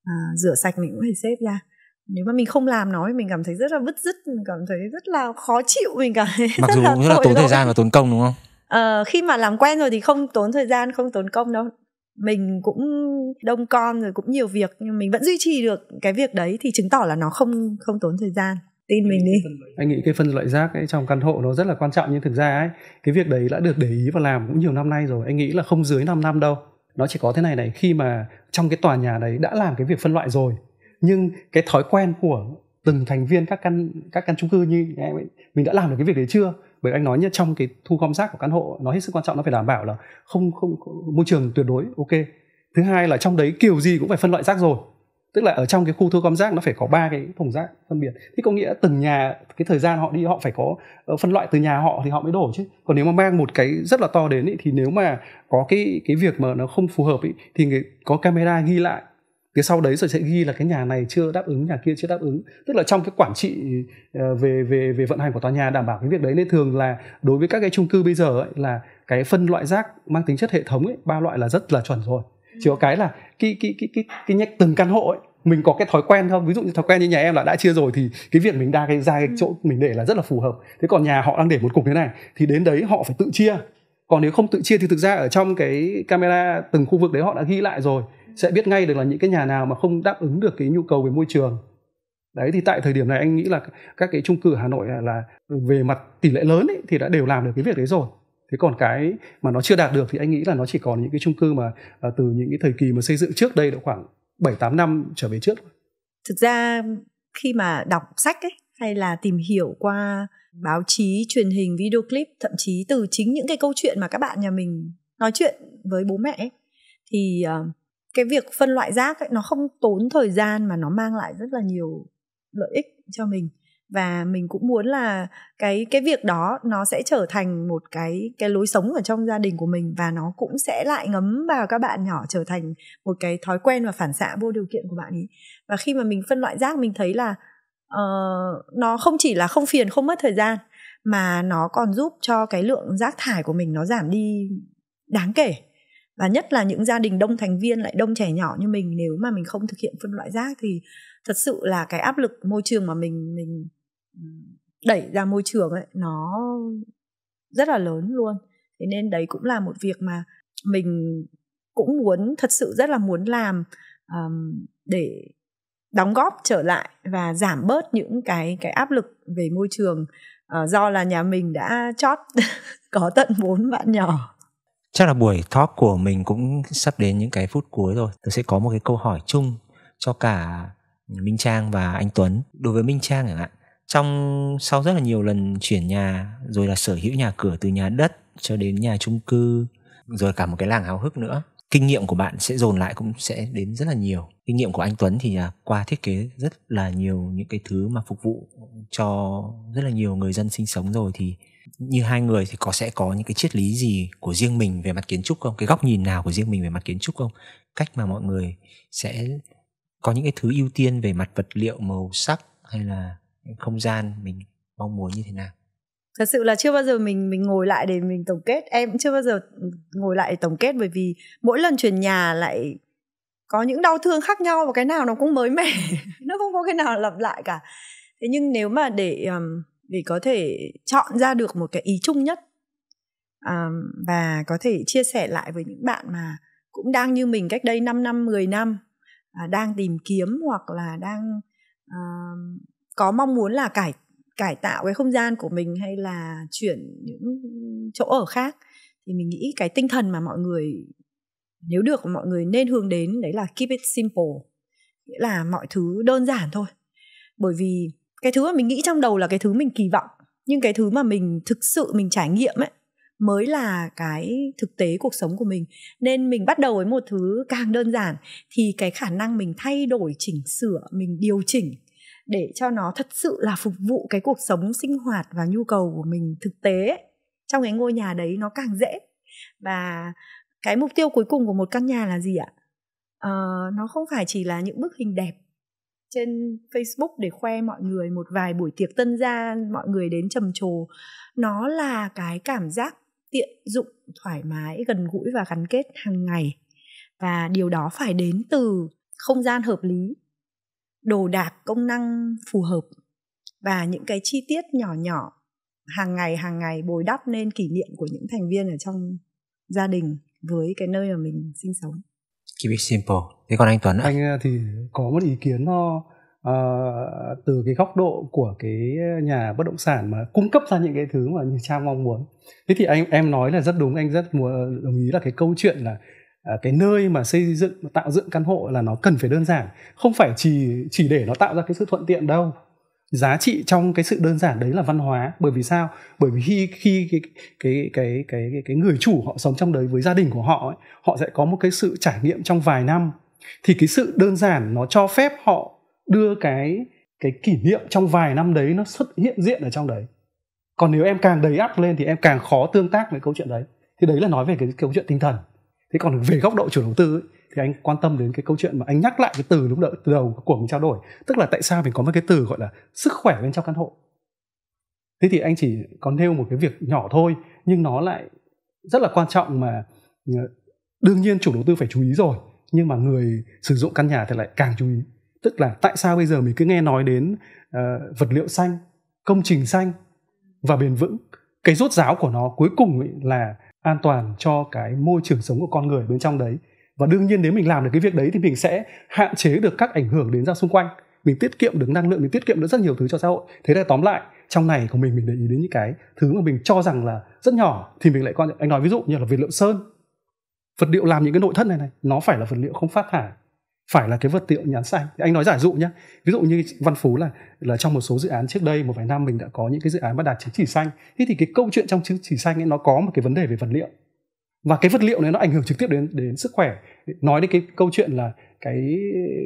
à, rửa sạch mình cũng phải xếp ra nếu mà mình không làm nó thì mình cảm thấy rất là vứt dứt mình cảm thấy rất là khó chịu mình cảm thấy mặc rất dù là rất là tốn thời gian và tốn công đúng không à, khi mà làm quen rồi thì không tốn thời gian không tốn công đâu mình cũng đông con rồi cũng nhiều việc nhưng mình vẫn duy trì được cái việc đấy thì chứng tỏ là nó không không tốn thời gian tin mình đi anh nghĩ cái phân loại rác ấy trong căn hộ nó rất là quan trọng nhưng thực ra ấy cái việc đấy đã được để ý và làm cũng nhiều năm nay rồi anh nghĩ là không dưới 5 năm đâu nó chỉ có thế này này khi mà trong cái tòa nhà đấy đã làm cái việc phân loại rồi nhưng cái thói quen của từng thành viên các căn các căn chung cư như em ấy, mình đã làm được cái việc đấy chưa bởi anh nói nhất trong cái thu gom rác của căn hộ nó hết sức quan trọng nó phải đảm bảo là không không môi trường tuyệt đối ok thứ hai là trong đấy kiểu gì cũng phải phân loại rác rồi tức là ở trong cái khu thu gom rác nó phải có ba cái thùng rác phân biệt thế có nghĩa từng nhà cái thời gian họ đi họ phải có ờ, phân loại từ nhà họ thì họ mới đổ chứ còn nếu mà mang một cái rất là to đến ý, thì nếu mà có cái cái việc mà nó không phù hợp ý, thì có camera ghi lại thì sau đấy rồi sẽ ghi là cái nhà này chưa đáp ứng nhà kia chưa đáp ứng tức là trong cái quản trị ờ, về về về vận hành của tòa nhà đảm bảo cái việc đấy nên thường là đối với các cái chung cư bây giờ ấy, là cái phân loại rác mang tính chất hệ thống ấy, ba loại là rất là chuẩn rồi chỉ có cái là cái cái cái cái cái, cái từng căn hộ ấy, mình có cái thói quen không ví dụ như thói quen như nhà em là đã chia rồi thì cái việc mình đa cái ra cái ừ. chỗ mình để là rất là phù hợp thế còn nhà họ đang để một cục thế này thì đến đấy họ phải tự chia còn nếu không tự chia thì thực ra ở trong cái camera từng khu vực đấy họ đã ghi lại rồi sẽ biết ngay được là những cái nhà nào mà không đáp ứng được cái nhu cầu về môi trường đấy thì tại thời điểm này anh nghĩ là các cái chung cư hà nội à, là về mặt tỷ lệ lớn ấy, thì đã đều làm được cái việc đấy rồi thế còn cái mà nó chưa đạt được thì anh nghĩ là nó chỉ còn những cái chung cư mà à, từ những cái thời kỳ mà xây dựng trước đây độ khoảng 7 8 năm trở về trước. Thực ra khi mà đọc sách ấy hay là tìm hiểu qua báo chí, truyền hình, video clip, thậm chí từ chính những cái câu chuyện mà các bạn nhà mình nói chuyện với bố mẹ ấy, thì uh, cái việc phân loại rác ấy, nó không tốn thời gian mà nó mang lại rất là nhiều lợi ích cho mình và mình cũng muốn là cái cái việc đó nó sẽ trở thành một cái cái lối sống ở trong gia đình của mình và nó cũng sẽ lại ngấm vào các bạn nhỏ trở thành một cái thói quen và phản xạ vô điều kiện của bạn ấy và khi mà mình phân loại rác mình thấy là uh, nó không chỉ là không phiền không mất thời gian mà nó còn giúp cho cái lượng rác thải của mình nó giảm đi đáng kể và nhất là những gia đình đông thành viên lại đông trẻ nhỏ như mình nếu mà mình không thực hiện phân loại rác thì thật sự là cái áp lực môi trường mà mình mình đẩy ra môi trường ấy nó rất là lớn luôn thế nên đấy cũng là một việc mà mình cũng muốn thật sự rất là muốn làm um, để đóng góp trở lại và giảm bớt những cái cái áp lực về môi trường uh, do là nhà mình đã chót có tận bốn bạn nhỏ chắc là buổi talk của mình cũng sắp đến những cái phút cuối rồi tôi sẽ có một cái câu hỏi chung cho cả minh trang và anh tuấn đối với minh trang chẳng hạn trong sau rất là nhiều lần chuyển nhà rồi là sở hữu nhà cửa từ nhà đất cho đến nhà chung cư rồi cả một cái làng háo hức nữa kinh nghiệm của bạn sẽ dồn lại cũng sẽ đến rất là nhiều kinh nghiệm của anh tuấn thì là qua thiết kế rất là nhiều những cái thứ mà phục vụ cho rất là nhiều người dân sinh sống rồi thì như hai người thì có sẽ có những cái triết lý gì của riêng mình về mặt kiến trúc không cái góc nhìn nào của riêng mình về mặt kiến trúc không cách mà mọi người sẽ có những cái thứ ưu tiên về mặt vật liệu màu sắc hay là không gian mình mong muốn như thế nào thật sự là chưa bao giờ mình mình ngồi lại để mình tổng kết em cũng chưa bao giờ ngồi lại để tổng kết bởi vì mỗi lần chuyển nhà lại có những đau thương khác nhau và cái nào nó cũng mới mẻ nó không có cái nào lặp lại cả thế nhưng nếu mà để um, để có thể chọn ra được một cái ý chung nhất à, và có thể chia sẻ lại với những bạn mà cũng đang như mình cách đây 5 năm 10 năm à, đang tìm kiếm hoặc là đang à, có mong muốn là cải cải tạo cái không gian của mình hay là chuyển những chỗ ở khác thì mình nghĩ cái tinh thần mà mọi người nếu được mọi người nên hướng đến đấy là keep it simple nghĩa là mọi thứ đơn giản thôi bởi vì cái thứ mà mình nghĩ trong đầu là cái thứ mình kỳ vọng nhưng cái thứ mà mình thực sự mình trải nghiệm ấy mới là cái thực tế cuộc sống của mình nên mình bắt đầu với một thứ càng đơn giản thì cái khả năng mình thay đổi chỉnh sửa mình điều chỉnh để cho nó thật sự là phục vụ cái cuộc sống sinh hoạt và nhu cầu của mình thực tế trong cái ngôi nhà đấy nó càng dễ và cái mục tiêu cuối cùng của một căn nhà là gì ạ à, nó không phải chỉ là những bức hình đẹp trên Facebook để khoe mọi người một vài buổi tiệc tân gia mọi người đến trầm trồ nó là cái cảm giác tiện dụng thoải mái gần gũi và gắn kết hàng ngày và điều đó phải đến từ không gian hợp lý đồ đạc công năng phù hợp và những cái chi tiết nhỏ nhỏ hàng ngày hàng ngày bồi đắp nên kỷ niệm của những thành viên ở trong gia đình với cái nơi mà mình sinh sống keep it simple thế còn anh Tuấn ạ? anh à, thì có một ý kiến nó uh, từ cái góc độ của cái nhà bất động sản mà cung cấp ra những cái thứ mà như trang mong muốn thế thì anh em nói là rất đúng anh rất muốn ờ, đồng ý là cái câu chuyện là à, cái nơi mà xây dựng tạo dựng căn hộ là nó cần phải đơn giản không phải chỉ chỉ để nó tạo ra cái sự thuận tiện đâu giá trị trong cái sự đơn giản đấy là văn hóa bởi vì sao bởi vì khi khi cái cái cái cái cái, cái người chủ họ sống trong đấy với gia đình của họ ấy, họ sẽ có một cái sự trải nghiệm trong vài năm thì cái sự đơn giản nó cho phép họ đưa cái cái kỷ niệm trong vài năm đấy nó xuất hiện diện ở trong đấy còn nếu em càng đầy ắp lên thì em càng khó tương tác với câu chuyện đấy thì đấy là nói về cái câu chuyện tinh thần thế còn về góc độ chủ đầu tư ấy, thì anh quan tâm đến cái câu chuyện mà anh nhắc lại cái từ lúc đợi từ đầu của mình trao đổi tức là tại sao mình có một cái từ gọi là sức khỏe bên trong căn hộ thế thì anh chỉ có nêu một cái việc nhỏ thôi nhưng nó lại rất là quan trọng mà ờ, đương nhiên chủ đầu tư phải chú ý rồi nhưng mà người sử dụng căn nhà thì lại càng chú ý tức là tại sao bây giờ mình cứ nghe nói đến uh, vật liệu xanh công trình xanh và bền vững cái rốt ráo của nó cuối cùng là an toàn cho cái môi trường sống của con người bên trong đấy và đương nhiên nếu mình làm được cái việc đấy thì mình sẽ hạn chế được các ảnh hưởng đến ra xung quanh mình tiết kiệm được năng lượng mình tiết kiệm được rất nhiều thứ cho xã hội thế là tóm lại trong này của mình mình để ý đến những cái thứ mà mình cho rằng là rất nhỏ thì mình lại coi anh nói ví dụ như là vật liệu sơn vật liệu làm những cái nội thất này này nó phải là vật liệu không phát thải phải là cái vật liệu nhán xanh anh nói giả dụ nhé ví dụ như văn phú là là trong một số dự án trước đây một vài năm mình đã có những cái dự án mà đạt chứng chỉ xanh thế thì cái câu chuyện trong chứng chỉ xanh ấy nó có một cái vấn đề về vật liệu và cái vật liệu này nó ảnh hưởng trực tiếp đến đến sức khỏe nói đến cái câu chuyện là cái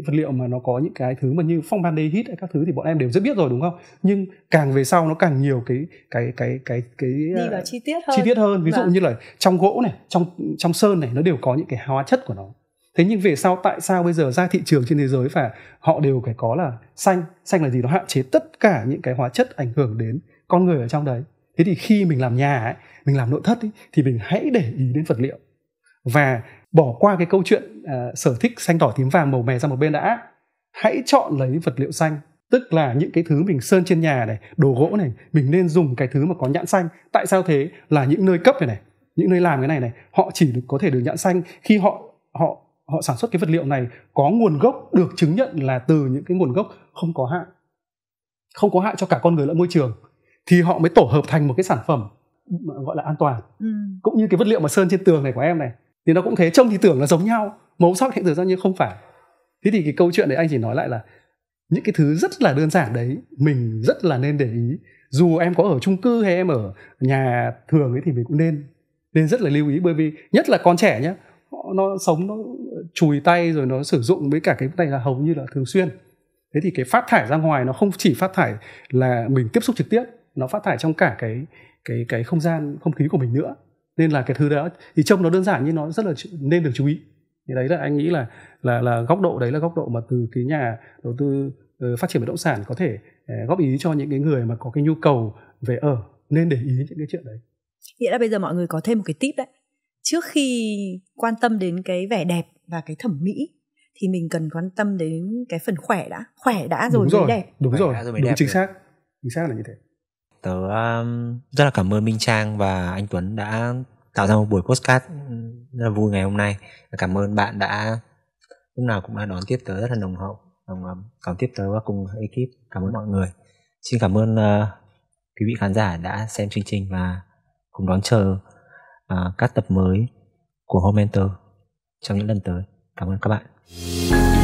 vật liệu mà nó có những cái thứ mà như phong ban hít hay các thứ thì bọn em đều rất biết rồi đúng không nhưng càng về sau nó càng nhiều cái cái cái cái cái đi ờ, vào chi tiết hơn chi tiết hơn ví dụ vâng. như là trong gỗ này trong trong sơn này nó đều có những cái hóa chất của nó thế nhưng về sau tại sao bây giờ ra thị trường trên thế giới và họ đều phải có là xanh xanh là gì nó hạn chế tất cả những cái hóa chất ảnh hưởng đến con người ở trong đấy thế thì khi mình làm nhà ấy, mình làm nội thất ấy, thì mình hãy để ý đến vật liệu và bỏ qua cái câu chuyện uh, sở thích xanh đỏ tím vàng màu mè sang một bên đã hãy chọn lấy vật liệu xanh tức là những cái thứ mình sơn trên nhà này đồ gỗ này mình nên dùng cái thứ mà có nhãn xanh tại sao thế là những nơi cấp này này những nơi làm cái này này họ chỉ được có thể được nhãn xanh khi họ họ họ sản xuất cái vật liệu này có nguồn gốc được chứng nhận là từ những cái nguồn gốc không có hại không có hại cho cả con người lẫn môi trường thì họ mới tổ hợp thành một cái sản phẩm gọi là an toàn ừ. cũng như cái vật liệu mà sơn trên tường này của em này thì nó cũng thế trông thì tưởng là giống nhau màu sắc hiện thực ra nhưng không phải thế thì cái câu chuyện đấy anh chỉ nói lại là những cái thứ rất là đơn giản đấy mình rất là nên để ý dù em có ở chung cư hay em ở nhà thường ấy thì mình cũng nên nên rất là lưu ý bởi vì nhất là con trẻ nhé nó sống nó chùi tay rồi nó sử dụng với cả cái này là hầu như là thường xuyên thế thì cái phát thải ra ngoài nó không chỉ phát thải là mình tiếp xúc trực tiếp nó phát thải trong cả cái cái cái không gian không khí của mình nữa nên là cái thứ đó thì trông nó đơn giản nhưng nó rất là nên được chú ý thì đấy là anh nghĩ là là là góc độ đấy là góc độ mà từ cái nhà đầu tư ờ, phát triển bất động sản có thể ờ, góp ý cho những cái người mà có cái nhu cầu về ở nên để ý những cái chuyện đấy nghĩa là bây giờ mọi người có thêm một cái tip đấy trước khi quan tâm đến cái vẻ đẹp và cái thẩm mỹ thì mình cần quan tâm đến cái phần khỏe đã khỏe đã rồi, đúng rồi mới đẹp đúng rồi, rồi mới đúng đẹp chính rồi. xác chính xác là như thế tớ um, rất là cảm ơn minh trang và anh tuấn đã tạo ra một buổi postcard rất là vui ngày hôm nay cảm ơn bạn đã lúc nào cũng đã đón tiếp tớ rất là nồng hậu đồng ấm đón tiếp tớ và cùng ekip cảm ơn mọi người xin cảm ơn uh, quý vị khán giả đã xem chương trình và cùng đón chờ uh, các tập mới của Home Mentor trong những lần tới cảm ơn các bạn